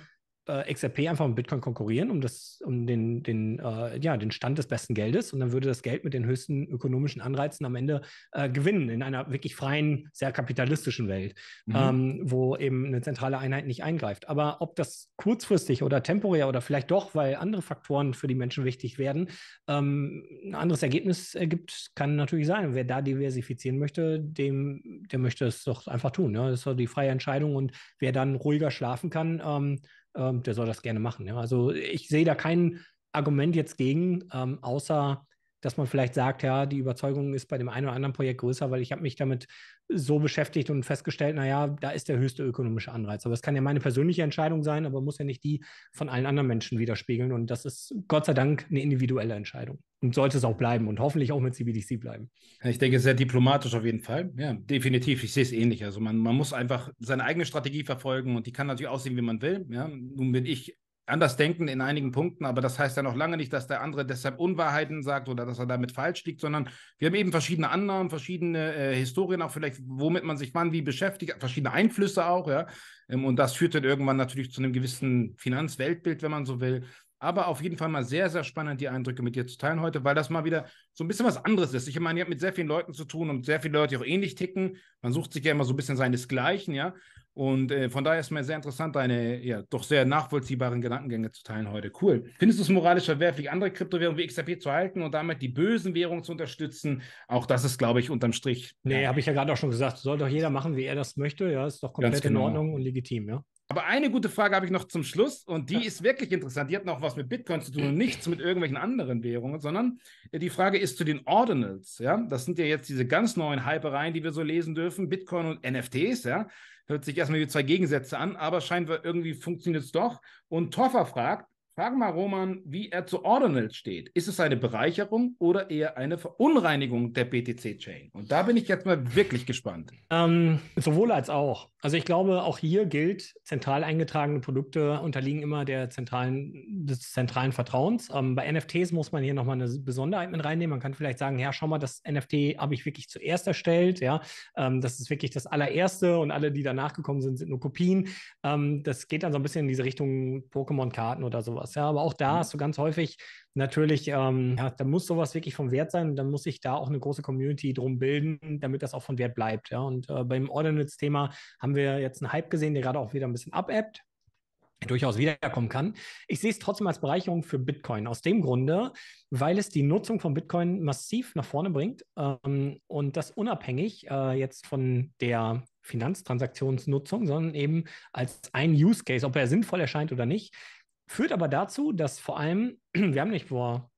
[SPEAKER 1] äh, XRP einfach mit Bitcoin konkurrieren, um, das, um den, den, äh, ja, den Stand des besten Geldes. Und dann würde das Geld mit den höchsten ökonomischen Anreizen am Ende äh, gewinnen in einer wirklich freien, sehr kapitalistischen Welt, mhm. ähm, wo eben eine zentrale Einheit nicht eingreift. Aber ob das kurzfristig oder temporär oder vielleicht doch, weil andere Faktoren für die Menschen wichtig werden, ähm, ein anderes Ergebnis ergibt, kann natürlich sein. Wer da diversifizieren möchte, dem, der möchte es doch einfach tun. Ne? Das ist doch die freie Entscheidung. Und wer dann ruhiger schlafen kann, ähm, ähm, der soll das gerne machen. Ja? Also ich sehe da kein Argument jetzt gegen, ähm, außer dass man vielleicht sagt, ja, die Überzeugung ist bei dem einen oder anderen Projekt größer, weil ich habe mich damit so beschäftigt und festgestellt, naja, da ist der höchste ökonomische Anreiz. Aber es kann ja meine persönliche Entscheidung sein, aber muss ja nicht die von allen anderen Menschen widerspiegeln. Und das ist Gott sei Dank eine individuelle Entscheidung. Und
[SPEAKER 2] sollte es auch bleiben und hoffentlich auch mit CBDC bleiben. Ich denke, sehr diplomatisch auf jeden Fall. Ja, definitiv. Ich sehe es ähnlich. Also man, man muss einfach seine eigene Strategie verfolgen und die kann natürlich aussehen, wie man will. Ja, nun bin ich anders denken in einigen Punkten, aber das heißt ja noch lange nicht, dass der andere deshalb Unwahrheiten sagt oder dass er damit falsch liegt, sondern wir haben eben verschiedene Annahmen, verschiedene äh, Historien, auch vielleicht, womit man sich wann wie beschäftigt, verschiedene Einflüsse auch, ja. Ähm, und das führt dann irgendwann natürlich zu einem gewissen Finanzweltbild, wenn man so will. Aber auf jeden Fall mal sehr, sehr spannend, die Eindrücke mit dir zu teilen heute, weil das mal wieder so ein bisschen was anderes ist. Ich meine, ihr habt mit sehr vielen Leuten zu tun und sehr viele Leute, die auch ähnlich ticken. Man sucht sich ja immer so ein bisschen seinesgleichen, ja. Und äh, von daher ist mir sehr interessant, deine ja, doch sehr nachvollziehbaren Gedankengänge zu teilen heute. Cool. Findest du es moralisch verwerflich, andere Kryptowährungen wie XRP zu halten und damit die bösen Währungen zu unterstützen? Auch das ist, glaube ich, unterm Strich. Nee, ja. habe ich ja gerade auch schon gesagt. Soll doch jeder machen, wie er das möchte. Ja, ist doch komplett genau. in
[SPEAKER 1] Ordnung und legitim, ja.
[SPEAKER 2] Aber eine gute Frage habe ich noch zum Schluss und die ist wirklich interessant. Die hat noch was mit Bitcoin zu tun und nichts mit irgendwelchen anderen Währungen, sondern äh, die Frage ist zu den Ordinals. Ja, das sind ja jetzt diese ganz neuen Hypereien, die wir so lesen dürfen, Bitcoin und NFTs. Ja, hört sich erstmal wie zwei Gegensätze an, aber scheinbar irgendwie funktioniert es doch. Und Toffer fragt, Frag mal Roman, wie er zu Ordinals steht. Ist es eine Bereicherung oder eher eine Verunreinigung der BTC-Chain? Und da bin ich jetzt mal wirklich gespannt.
[SPEAKER 1] Ähm, sowohl als auch. Also ich glaube, auch hier gilt, zentral eingetragene Produkte unterliegen immer der zentralen, des zentralen Vertrauens. Ähm, bei NFTs muss man hier nochmal eine Besonderheit mit reinnehmen. Man kann vielleicht sagen, ja, schau mal, das NFT habe ich wirklich zuerst erstellt. Ja, ähm, das ist wirklich das allererste und alle, die danach gekommen sind, sind nur Kopien. Ähm, das geht dann so ein bisschen in diese Richtung Pokémon-Karten oder sowas sowas. Ja, aber auch da mhm. hast du ganz häufig natürlich, ähm, ja, da muss sowas wirklich vom Wert sein und dann muss sich da auch eine große Community drum bilden, damit das auch von Wert bleibt. Ja, und äh, beim Ordinance-Thema haben wir jetzt einen Hype gesehen, der gerade auch wieder ein bisschen abebbt durchaus wiederkommen kann. Ich sehe es trotzdem als Bereicherung für Bitcoin. Aus dem Grunde, weil es die Nutzung von Bitcoin massiv nach vorne bringt ähm, und das unabhängig äh, jetzt von der Finanztransaktionsnutzung, sondern eben als ein Use Case, ob er sinnvoll erscheint oder nicht, Führt aber dazu, dass vor allem, wir haben nicht vor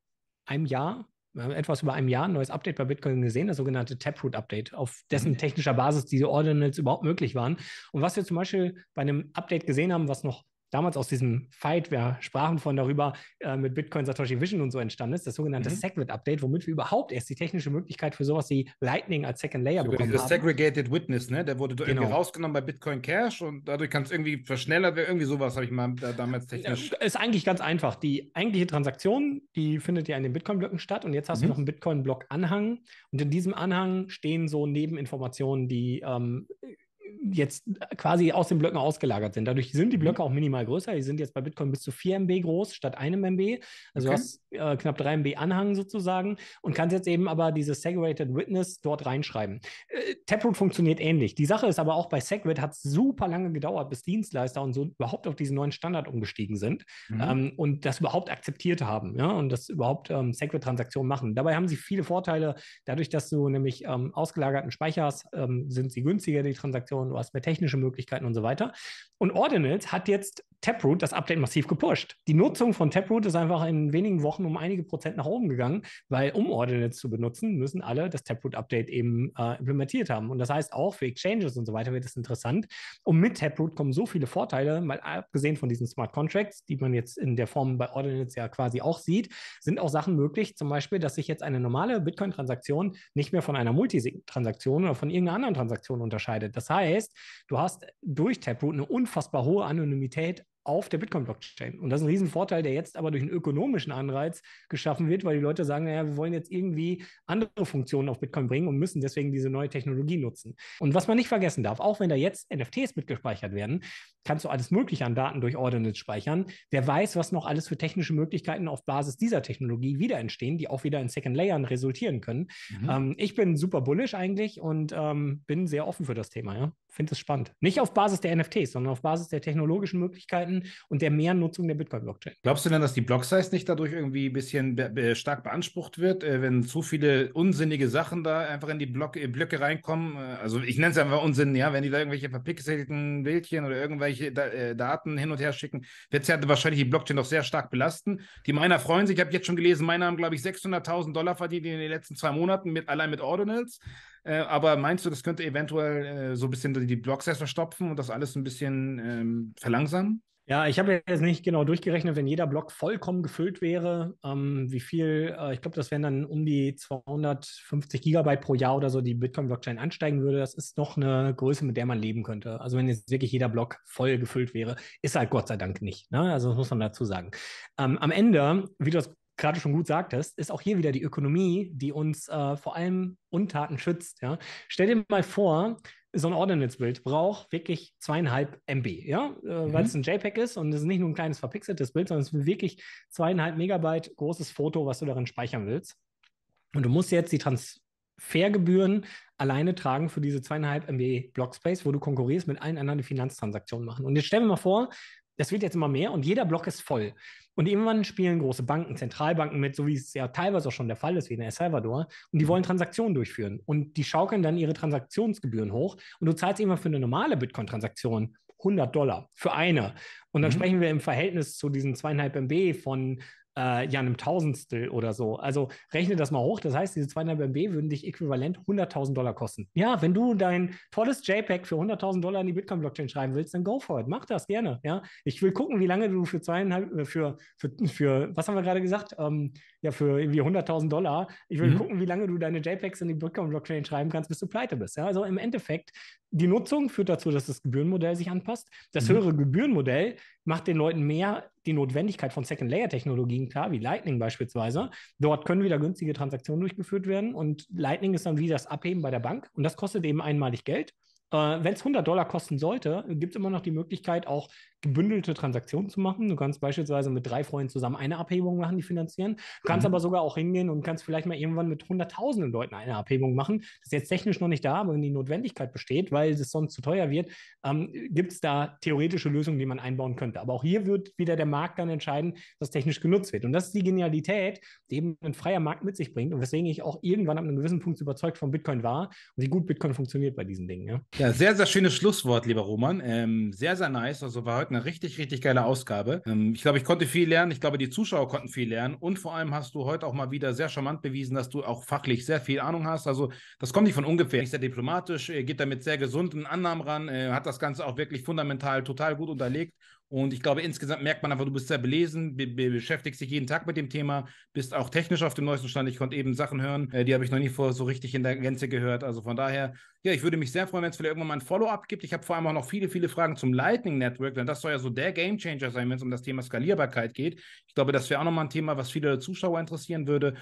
[SPEAKER 1] einem Jahr, etwas über einem Jahr ein neues Update bei Bitcoin gesehen, das sogenannte Taproot-Update, auf dessen mhm. technischer Basis diese Ordinals überhaupt möglich waren. Und was wir zum Beispiel bei einem Update gesehen haben, was noch damals aus diesem Fight, wir sprachen von darüber, äh, mit Bitcoin Satoshi Vision und so entstanden ist, das sogenannte mhm. Segwit Update, womit wir überhaupt erst die technische Möglichkeit für sowas wie Lightning als Second Layer bekommen haben. Das Segregated Witness,
[SPEAKER 2] ne? Der wurde genau. irgendwie rausgenommen bei Bitcoin Cash und dadurch kann es irgendwie verschnellert werden. Irgendwie sowas habe ich mal da, damals technisch. Ist eigentlich ganz einfach. Die eigentliche Transaktion, die findet ja in den Bitcoin-Blöcken statt
[SPEAKER 1] und jetzt hast mhm. du noch einen Bitcoin-Block-Anhang und in diesem Anhang stehen so Nebeninformationen, die ähm, jetzt äh, quasi aus den Blöcken ausgelagert sind. Dadurch sind die mhm. Blöcke auch minimal größer. Die sind jetzt bei Bitcoin bis zu 4 MB groß statt 1 MB. Also okay. du hast äh, knapp 3 MB Anhang sozusagen und kannst jetzt eben aber diese Segregated Witness dort reinschreiben. Äh, Taproot funktioniert ähnlich. Die Sache ist aber auch bei Segwit hat es super lange gedauert, bis Dienstleister und so überhaupt auf diesen neuen Standard umgestiegen sind mhm. ähm, und das überhaupt akzeptiert haben ja, und das überhaupt ähm, Segwit-Transaktionen machen. Dabei haben sie viele Vorteile. Dadurch, dass du nämlich ähm, ausgelagerten Speicher hast, ähm, sind sie günstiger, die Transaktionen und du hast mehr technische Möglichkeiten und so weiter. Und Ordinals hat jetzt Taproot das Update massiv gepusht. Die Nutzung von Taproot ist einfach in wenigen Wochen um einige Prozent nach oben gegangen, weil um Ordinals zu benutzen, müssen alle das Taproot-Update eben äh, implementiert haben. Und das heißt auch für Exchanges und so weiter wird es interessant. Und mit Taproot kommen so viele Vorteile, mal abgesehen von diesen Smart Contracts, die man jetzt in der Form bei Ordinals ja quasi auch sieht, sind auch Sachen möglich, zum Beispiel, dass sich jetzt eine normale Bitcoin-Transaktion nicht mehr von einer Multisig-Transaktion oder von irgendeiner anderen Transaktion unterscheidet. Das heißt, heißt, du hast durch Taproot eine unfassbar hohe Anonymität auf der Bitcoin-Blockchain. Und das ist ein Riesenvorteil, der jetzt aber durch einen ökonomischen Anreiz geschaffen wird, weil die Leute sagen, naja, wir wollen jetzt irgendwie andere Funktionen auf Bitcoin bringen und müssen deswegen diese neue Technologie nutzen. Und was man nicht vergessen darf, auch wenn da jetzt NFTs mitgespeichert werden, kannst du alles Mögliche an Daten durch Ordinance speichern. Wer weiß, was noch alles für technische Möglichkeiten auf Basis dieser Technologie wieder entstehen, die auch wieder in Second Layern resultieren können. Mhm. Ähm, ich bin super bullish eigentlich und ähm, bin sehr offen für das Thema. Ja? Finde es spannend. Nicht auf Basis der NFTs, sondern auf Basis der technologischen Möglichkeiten, werden und der
[SPEAKER 2] Mehrnutzung der Bitcoin-Blockchain. Glaubst du denn, dass die Block-Size nicht dadurch irgendwie ein bisschen be be stark beansprucht wird, äh, wenn zu viele unsinnige Sachen da einfach in die Block äh, Blöcke reinkommen? Äh, also ich nenne es einfach Unsinn, ja, wenn die da irgendwelche verpixelten Bildchen oder irgendwelche da äh, Daten hin und her schicken, wird es ja wahrscheinlich die Blockchain doch sehr stark belasten. Die Miner freuen sich, ich habe jetzt schon gelesen, Miner haben, glaube ich, 600.000 Dollar verdient in den letzten zwei Monaten mit, allein mit Ordinals. Äh, aber meinst du, das könnte eventuell äh, so ein bisschen die Blocks erst verstopfen und das alles ein bisschen ähm, verlangsamen? Ja, ich habe
[SPEAKER 1] jetzt nicht genau durchgerechnet, wenn jeder Block vollkommen gefüllt wäre, ähm, wie viel, äh, ich glaube, das wären dann um die 250 Gigabyte pro Jahr oder so, die Bitcoin-Blockchain ansteigen würde. Das ist noch eine Größe, mit der man leben könnte. Also wenn jetzt wirklich jeder Block voll gefüllt wäre, ist halt Gott sei Dank nicht. Ne? Also das muss man dazu sagen. Ähm, am Ende, wie du das gerade schon gut sagtest, ist auch hier wieder die Ökonomie, die uns äh, vor allem Untaten schützt. Ja? Stell dir mal vor, so ein Ordnance-Bild braucht wirklich zweieinhalb MB, ja, äh, mhm. weil es ein JPEG ist und es ist nicht nur ein kleines verpixeltes Bild, sondern es ist wirklich zweieinhalb Megabyte großes Foto, was du darin speichern willst. Und du musst jetzt die Transfergebühren alleine tragen für diese zweieinhalb MB Blockspace, wo du konkurrierst mit allen anderen, Finanztransaktionen machen. Und jetzt stellen wir mal vor, das wird jetzt immer mehr und jeder Block ist voll. Und irgendwann spielen große Banken, Zentralbanken mit, so wie es ja teilweise auch schon der Fall ist, wie in El Salvador. Und die mhm. wollen Transaktionen durchführen. Und die schaukeln dann ihre Transaktionsgebühren hoch. Und du zahlst irgendwann für eine normale Bitcoin-Transaktion 100 Dollar für eine. Und dann mhm. sprechen wir im Verhältnis zu diesen zweieinhalb MB von äh, ja einem Tausendstel oder so. Also rechne das mal hoch. Das heißt, diese 2,5 MB würden dich äquivalent 100.000 Dollar kosten. Ja, wenn du dein tolles JPEG für 100.000 Dollar in die Bitcoin-Blockchain schreiben willst, dann go for it. Mach das gerne. Ja, ich will gucken, wie lange du für zweieinhalb, äh, für, für, für was haben wir gerade gesagt? Ähm, ja für irgendwie 100.000 Dollar. Ich will mhm. gucken, wie lange du deine JPEGs in die Bitcoin-Blockchain schreiben kannst, bis du pleite bist. Ja, also im Endeffekt, die Nutzung führt dazu, dass das Gebührenmodell sich anpasst. Das mhm. höhere Gebührenmodell macht den Leuten mehr die Notwendigkeit von Second-Layer-Technologien klar, wie Lightning beispielsweise. Dort können wieder günstige Transaktionen durchgeführt werden und Lightning ist dann wie das Abheben bei der Bank und das kostet eben einmalig Geld. Wenn es 100 Dollar kosten sollte, gibt es immer noch die Möglichkeit, auch gebündelte Transaktionen zu machen. Du kannst beispielsweise mit drei Freunden zusammen eine Abhebung machen, die finanzieren. Du kannst mhm. aber sogar auch hingehen und kannst vielleicht mal irgendwann mit hunderttausenden Leuten eine Abhebung machen. Das ist jetzt technisch noch nicht da, aber wenn die Notwendigkeit besteht, weil es sonst zu teuer wird, ähm, gibt es da theoretische Lösungen, die man einbauen könnte. Aber auch hier wird wieder der Markt dann entscheiden, dass technisch genutzt wird. Und das ist die Genialität, die eben ein freier Markt mit sich bringt und weswegen ich auch irgendwann ab einem gewissen Punkt überzeugt von Bitcoin war und wie gut Bitcoin funktioniert bei diesen Dingen. Ja,
[SPEAKER 2] ja sehr, sehr schönes Schlusswort, lieber Roman. Ähm, sehr, sehr nice. Also war heute eine richtig, richtig geile Ausgabe. Ähm, ich glaube, ich konnte viel lernen. Ich glaube, die Zuschauer konnten viel lernen. Und vor allem hast du heute auch mal wieder sehr charmant bewiesen, dass du auch fachlich sehr viel Ahnung hast. Also, das kommt nicht von ungefähr. Nicht sehr diplomatisch, äh, geht damit sehr gesunden Annahmen ran, äh, hat das Ganze auch wirklich fundamental total gut unterlegt. Und ich glaube, insgesamt merkt man einfach, du bist sehr belesen, be be beschäftigst dich jeden Tag mit dem Thema, bist auch technisch auf dem neuesten Stand. Ich konnte eben Sachen hören, äh, die habe ich noch nie vor so richtig in der Gänze gehört. Also von daher, ja, ich würde mich sehr freuen, wenn es vielleicht irgendwann mal ein Follow-up gibt. Ich habe vor allem auch noch viele, viele Fragen zum Lightning Network, denn das soll ja so der Gamechanger sein, wenn es um das Thema Skalierbarkeit geht. Ich glaube, das wäre auch nochmal ein Thema, was viele Zuschauer interessieren würde.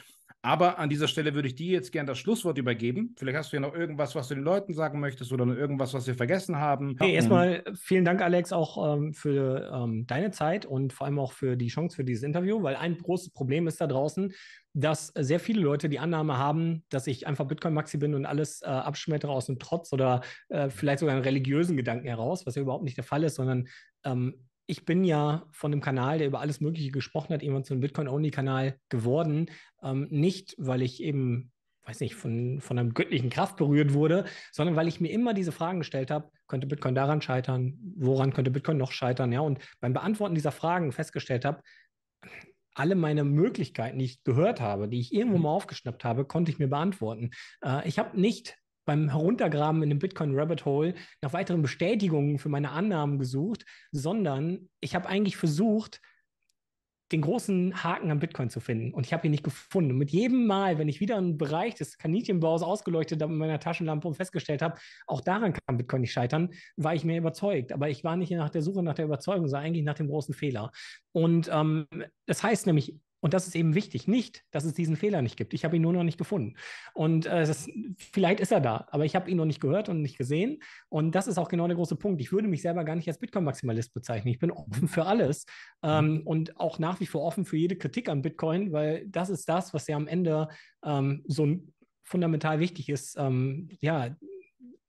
[SPEAKER 2] Aber an dieser Stelle würde ich dir jetzt gerne das Schlusswort übergeben. Vielleicht hast du ja noch irgendwas, was du den Leuten sagen möchtest oder noch irgendwas, was wir vergessen haben. Okay, ähm, erstmal
[SPEAKER 1] vielen Dank, Alex, auch ähm, für ähm, deine Zeit und vor allem auch für die Chance für dieses Interview, weil ein großes Problem ist da draußen, dass sehr viele Leute die Annahme haben, dass ich einfach Bitcoin-Maxi bin und alles äh, abschmettere aus dem Trotz oder äh, vielleicht sogar einen religiösen Gedanken heraus, was ja überhaupt nicht der Fall ist, sondern ähm, ich bin ja von einem Kanal, der über alles Mögliche gesprochen hat, irgendwann zu einem Bitcoin-Only-Kanal geworden. Ähm, nicht, weil ich eben, weiß nicht, von, von einer göttlichen Kraft berührt wurde, sondern weil ich mir immer diese Fragen gestellt habe, könnte Bitcoin daran scheitern? Woran könnte Bitcoin noch scheitern? Ja, und beim Beantworten dieser Fragen festgestellt habe, alle meine Möglichkeiten, die ich gehört habe, die ich irgendwo mhm. mal aufgeschnappt habe, konnte ich mir beantworten. Äh, ich habe nicht beim Heruntergraben in dem Bitcoin Rabbit Hole nach weiteren Bestätigungen für meine Annahmen gesucht, sondern ich habe eigentlich versucht, den großen Haken am Bitcoin zu finden. Und ich habe ihn nicht gefunden. Und mit jedem Mal, wenn ich wieder einen Bereich des Kaninchenbaus ausgeleuchtet habe mit meiner Taschenlampe und festgestellt habe, auch daran kann Bitcoin nicht scheitern, war ich mehr überzeugt. Aber ich war nicht nach der Suche nach der Überzeugung, sondern eigentlich nach dem großen Fehler. Und ähm, das heißt nämlich, und das ist eben wichtig, nicht, dass es diesen Fehler nicht gibt. Ich habe ihn nur noch nicht gefunden. Und äh, das, vielleicht ist er da, aber ich habe ihn noch nicht gehört und nicht gesehen. Und das ist auch genau der große Punkt. Ich würde mich selber gar nicht als Bitcoin-Maximalist bezeichnen. Ich bin offen für alles mhm. ähm, und auch nach wie vor offen für jede Kritik an Bitcoin, weil das ist das, was ja am Ende ähm, so fundamental wichtig ist, ähm, ja,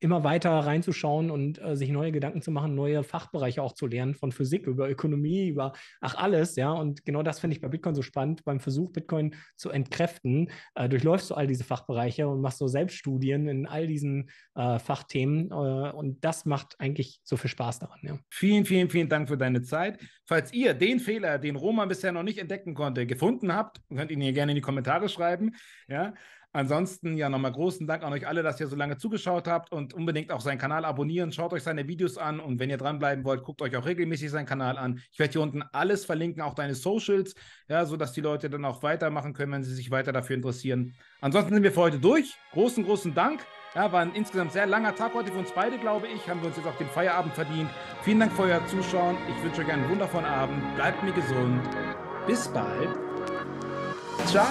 [SPEAKER 1] immer weiter reinzuschauen und äh, sich neue Gedanken zu machen, neue Fachbereiche auch zu lernen, von Physik über Ökonomie, über ach alles, ja. Und genau das finde ich bei Bitcoin so spannend, beim Versuch, Bitcoin zu entkräften, äh, durchläufst du all diese Fachbereiche und machst so Selbststudien in all diesen äh, Fachthemen. Äh,
[SPEAKER 2] und das macht eigentlich so viel Spaß daran, ja. Vielen, vielen, vielen Dank für deine Zeit. Falls ihr den Fehler, den Roman bisher noch nicht entdecken konnte, gefunden habt, könnt ihr ihn hier gerne in die Kommentare schreiben, ja. Ansonsten ja nochmal großen Dank an euch alle, dass ihr so lange zugeschaut habt und unbedingt auch seinen Kanal abonnieren. Schaut euch seine Videos an und wenn ihr dranbleiben wollt, guckt euch auch regelmäßig seinen Kanal an. Ich werde hier unten alles verlinken, auch deine Socials, ja, sodass die Leute dann auch weitermachen können, wenn sie sich weiter dafür interessieren. Ansonsten sind wir für heute durch. Großen, großen Dank. Ja, war ein insgesamt sehr langer Tag heute für uns beide, glaube ich. Haben wir uns jetzt auch den Feierabend verdient. Vielen Dank für euer Zuschauen. Ich wünsche euch einen wundervollen Abend. Bleibt mir gesund. Bis bald. Ciao.